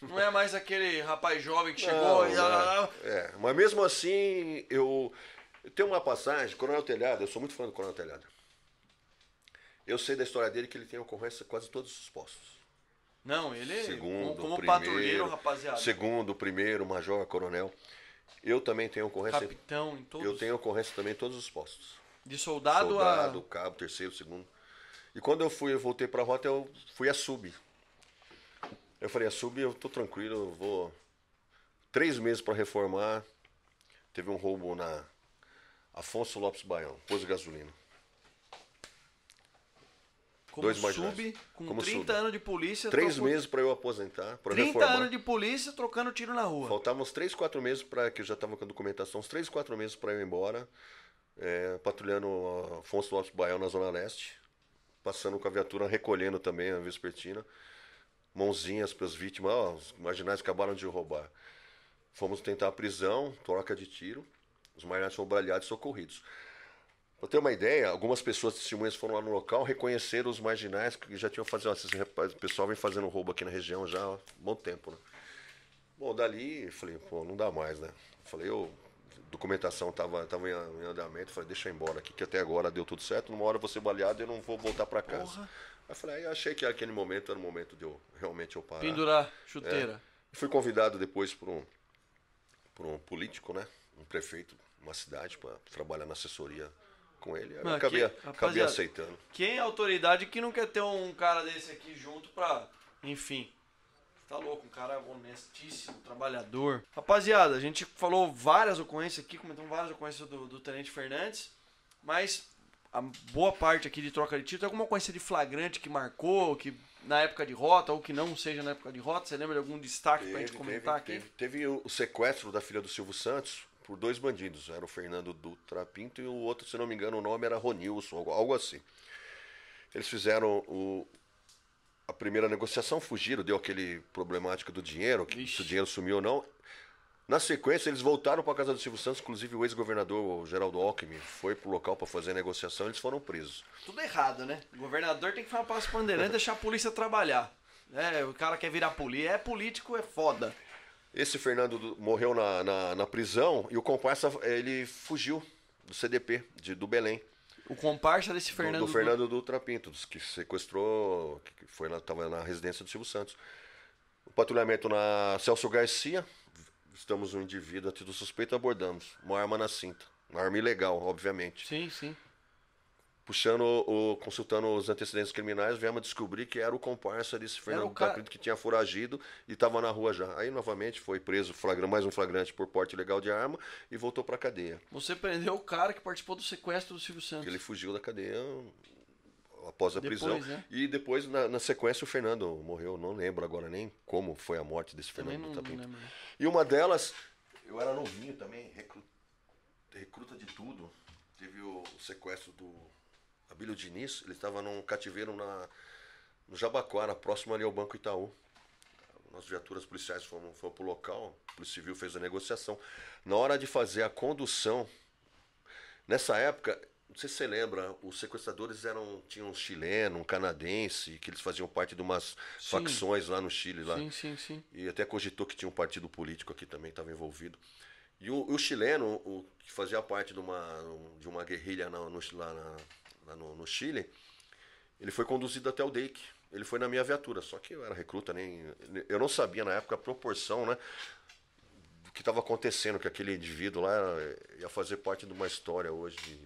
Não é mais aquele rapaz jovem que chegou não, e. Não. É. é, mas mesmo assim, eu. Tem uma passagem, Coronel Telhado, eu sou muito fã do Coronel Telhado. Eu sei da história dele que ele tem ocorrência quase todos os postos. Não, ele segundo, como, como primeiro, patrulheiro, rapaziada. Segundo, primeiro, major, coronel. Eu também tenho ocorrência. Capitão, em todos. Eu tenho ocorrência também em todos os postos. De soldado, soldado a. Soldado, cabo, terceiro, segundo. E quando eu fui, eu voltei pra rota, eu fui a sub. Eu falei, a é, sub eu tô tranquilo, eu vou. Três meses para reformar. Teve um roubo na Afonso Lopes Baião, pôs de gasolina. Como Dois marginais. sub, com Como 30 sub. anos de polícia. Três trocou... meses para eu aposentar, para 30 reformar. anos de polícia trocando tiro na rua. Faltavam uns 3, 4 meses para que eu já estava com a documentação, uns 3, 4 meses para eu ir embora. É, patrulhando Afonso Lopes Baião na Zona Leste, passando com a viatura, recolhendo também a Vespertina mãozinhas para as vítimas, oh, os marginais acabaram de roubar. Fomos tentar a prisão, troca de tiro, os marginais foram baleados e socorridos. Para ter uma ideia, algumas pessoas testemunhas foram lá no local, reconheceram os marginais que já tinham fazendo, esses o pessoal vem fazendo roubo aqui na região já há um bom tempo, né? Bom, dali, falei, pô, não dá mais, né? falei, eu, documentação estava tava em andamento, falei, deixa eu ir embora aqui, que até agora deu tudo certo, numa hora eu vou ser baleado e eu não vou voltar para casa. Porra. Eu falei, aí ah, eu achei que aquele momento era o momento de eu realmente eu parar. Pendurar é. chuteira. É. Fui convidado depois por um, por um político, né? Um prefeito, uma cidade, para trabalhar na assessoria com ele. Mano, acabei, que, acabei aceitando. Quem é autoridade que não quer ter um cara desse aqui junto pra. Enfim. Tá louco, um cara honestíssimo, trabalhador. Rapaziada, a gente falou várias ocorrências aqui, comentamos várias ocorrências do, do Tenente Fernandes, mas a boa parte aqui de troca de título. Alguma coisa de flagrante que marcou, que na época de rota, ou que não seja na época de rota? Você lembra de algum destaque para pra gente comentar teve, aqui? Teve, teve o sequestro da filha do Silvio Santos por dois bandidos. Era o Fernando Dutra Pinto e o outro, se não me engano, o nome era Ronilson, algo assim. Eles fizeram o, a primeira negociação, fugiram, deu aquele problemático do dinheiro, que se o dinheiro sumiu ou não. Na sequência, eles voltaram para a casa do Silvio Santos, inclusive o ex-governador, o Geraldo Alckmin, foi para o local para fazer a negociação eles foram presos. Tudo errado, né? O governador tem que falar para os e deixar a polícia trabalhar. É, o cara quer virar polícia. É político, é foda. Esse Fernando morreu na, na, na prisão e o comparsa ele fugiu do CDP, de, do Belém. O comparsa desse Fernando. Do, do Fernando Dutra Pinto, que sequestrou, que foi na, na residência do Silvio Santos. O patrulhamento na Celso Garcia, estamos um indivíduo ativo suspeito, abordamos. Uma arma na cinta. Uma arma ilegal, obviamente. Sim, sim. Puxando, o, consultando os antecedentes criminais, viemos descobrir que era o comparsa desse Fernando ca... que tinha foragido e estava na rua já. Aí, novamente, foi preso, flagra... mais um flagrante por porte ilegal de arma e voltou para a cadeia. Você prendeu o cara que participou do sequestro do Silvio Santos. ele fugiu da cadeia após a depois, prisão. Né? E depois, na, na, sequência, o Fernando morreu. Não lembro agora nem como foi a morte desse Fernando não, Não né? e uma delas, eu era novinho também, recru, recruta de tudo. Teve o, sequestro do Abílio Diniz. Ele estava num cativeiro na, no Jabaquara, próximo ali ao Banco Itaú. As viaturas policiais foram, foram para o local, a Polícia Civil fez a negociação. Na hora de fazer a condução, nessa época, não sei se você lembra, os sequestradores eram tinham um chileno, um canadense, que eles faziam parte de umas sim. facções lá no Chile. Lá. Sim, sim, sim. E até cogitou que tinha um partido político aqui também, estava envolvido. E o, o, chileno, o, que fazia parte de uma, de uma guerrilha na, no, lá, na, lá no, no, Chile, ele foi conduzido até o Dake. Ele foi na minha viatura, só que eu era recruta, nem. Eu não sabia na época a proporção, né? Do que estava acontecendo, que aquele indivíduo lá ia fazer parte de uma história hoje de,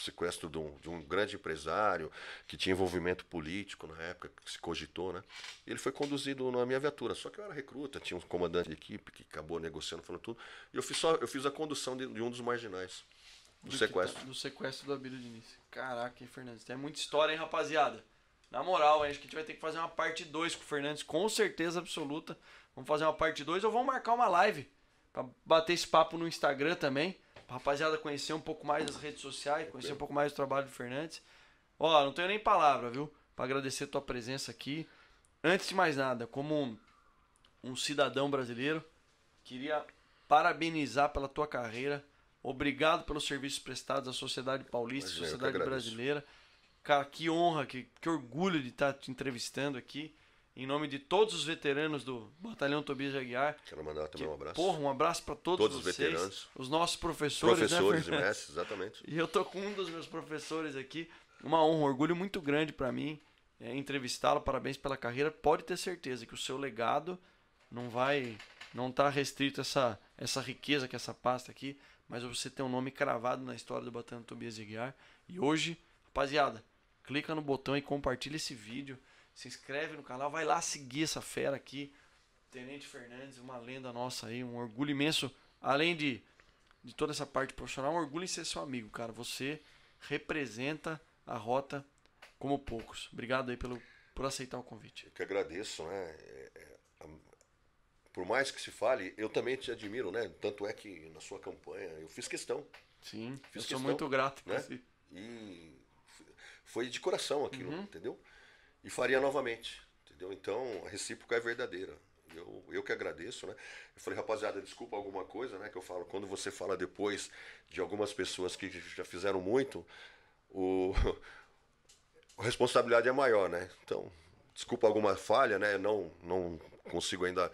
sequestro de um, de um, grande empresário que tinha envolvimento político na época, que se cogitou, né? Ele foi conduzido na minha viatura, só que eu era recruta, tinha um comandante de equipe que acabou negociando, falando tudo. E eu fiz, só, eu fiz a condução de, de um dos marginais. Do, do sequestro. Tá, do sequestro do Abílio Diniz. Caraca, hein, Fernandes? Tem é muita história, hein, rapaziada? Na moral, hein, acho que a gente vai ter que fazer uma parte 2 com o Fernandes, com certeza absoluta. Vamos fazer uma parte 2 ou vamos marcar uma live pra bater esse papo no Instagram também rapaziada conhecer um pouco mais das redes sociais, conhecer um pouco mais do trabalho do Fernandes. Ó, não tenho nem palavra, viu? Para agradecer a tua presença aqui. Antes de mais nada, como um, um cidadão brasileiro, queria parabenizar pela tua carreira. Obrigado pelos serviços prestados à sociedade paulista, Imagina, sociedade brasileira. Cara, que honra, que, que orgulho de estar tá te entrevistando aqui em nome de todos os veteranos do Batalhão Tobias Aguiar. Quero mandar também que, um abraço. Porra, um abraço para todos, todos vocês, os veteranos. Os nossos professores. Né, professores né, e mestres, exatamente. E eu tô com um dos meus professores aqui. Uma honra, um orgulho muito grande para mim é, entrevistá-lo. Parabéns pela carreira. Pode ter certeza que o seu legado não vai. Não está restrito essa, essa riqueza que é essa pasta aqui, mas você tem um nome cravado na história do Batalhão Tobias Aguiar. E hoje, rapaziada, clica no botão e compartilha esse vídeo se inscreve no canal, vai lá seguir essa fera aqui. Tenente Fernandes, uma lenda nossa aí, um orgulho imenso. Além de, de toda essa parte profissional, um orgulho em ser seu amigo, cara. Você representa a rota como poucos. Obrigado aí pelo, por aceitar o convite. Eu que agradeço, né? É, é, a, por mais que se fale, eu também te admiro, né? Tanto é que na sua campanha eu fiz questão. Sim, fiz eu questão, sou muito grato. Né? E foi de coração aquilo, uhum. entendeu? e faria novamente. Entendeu? Então, a recíproca é verdadeira. Eu, eu que agradeço, né? Eu falei, rapaziada, desculpa alguma coisa, né? Que eu falo, quando você fala depois de algumas pessoas que já fizeram muito, o, *laughs* a responsabilidade é maior, né? Então, desculpa alguma falha, né? Não, não consigo ainda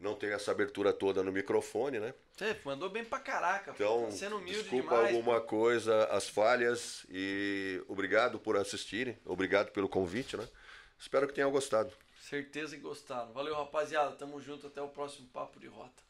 não tenho essa abertura toda no microfone, né? Você mandou bem pra caraca. Então, tá sendo humilde desculpa demais, alguma coisa, as falhas e obrigado por assistirem, obrigado pelo convite, né? Espero que tenham gostado. Certeza que gostaram. Valeu, rapaziada. Tamo junto. Até o próximo Papo de Rota.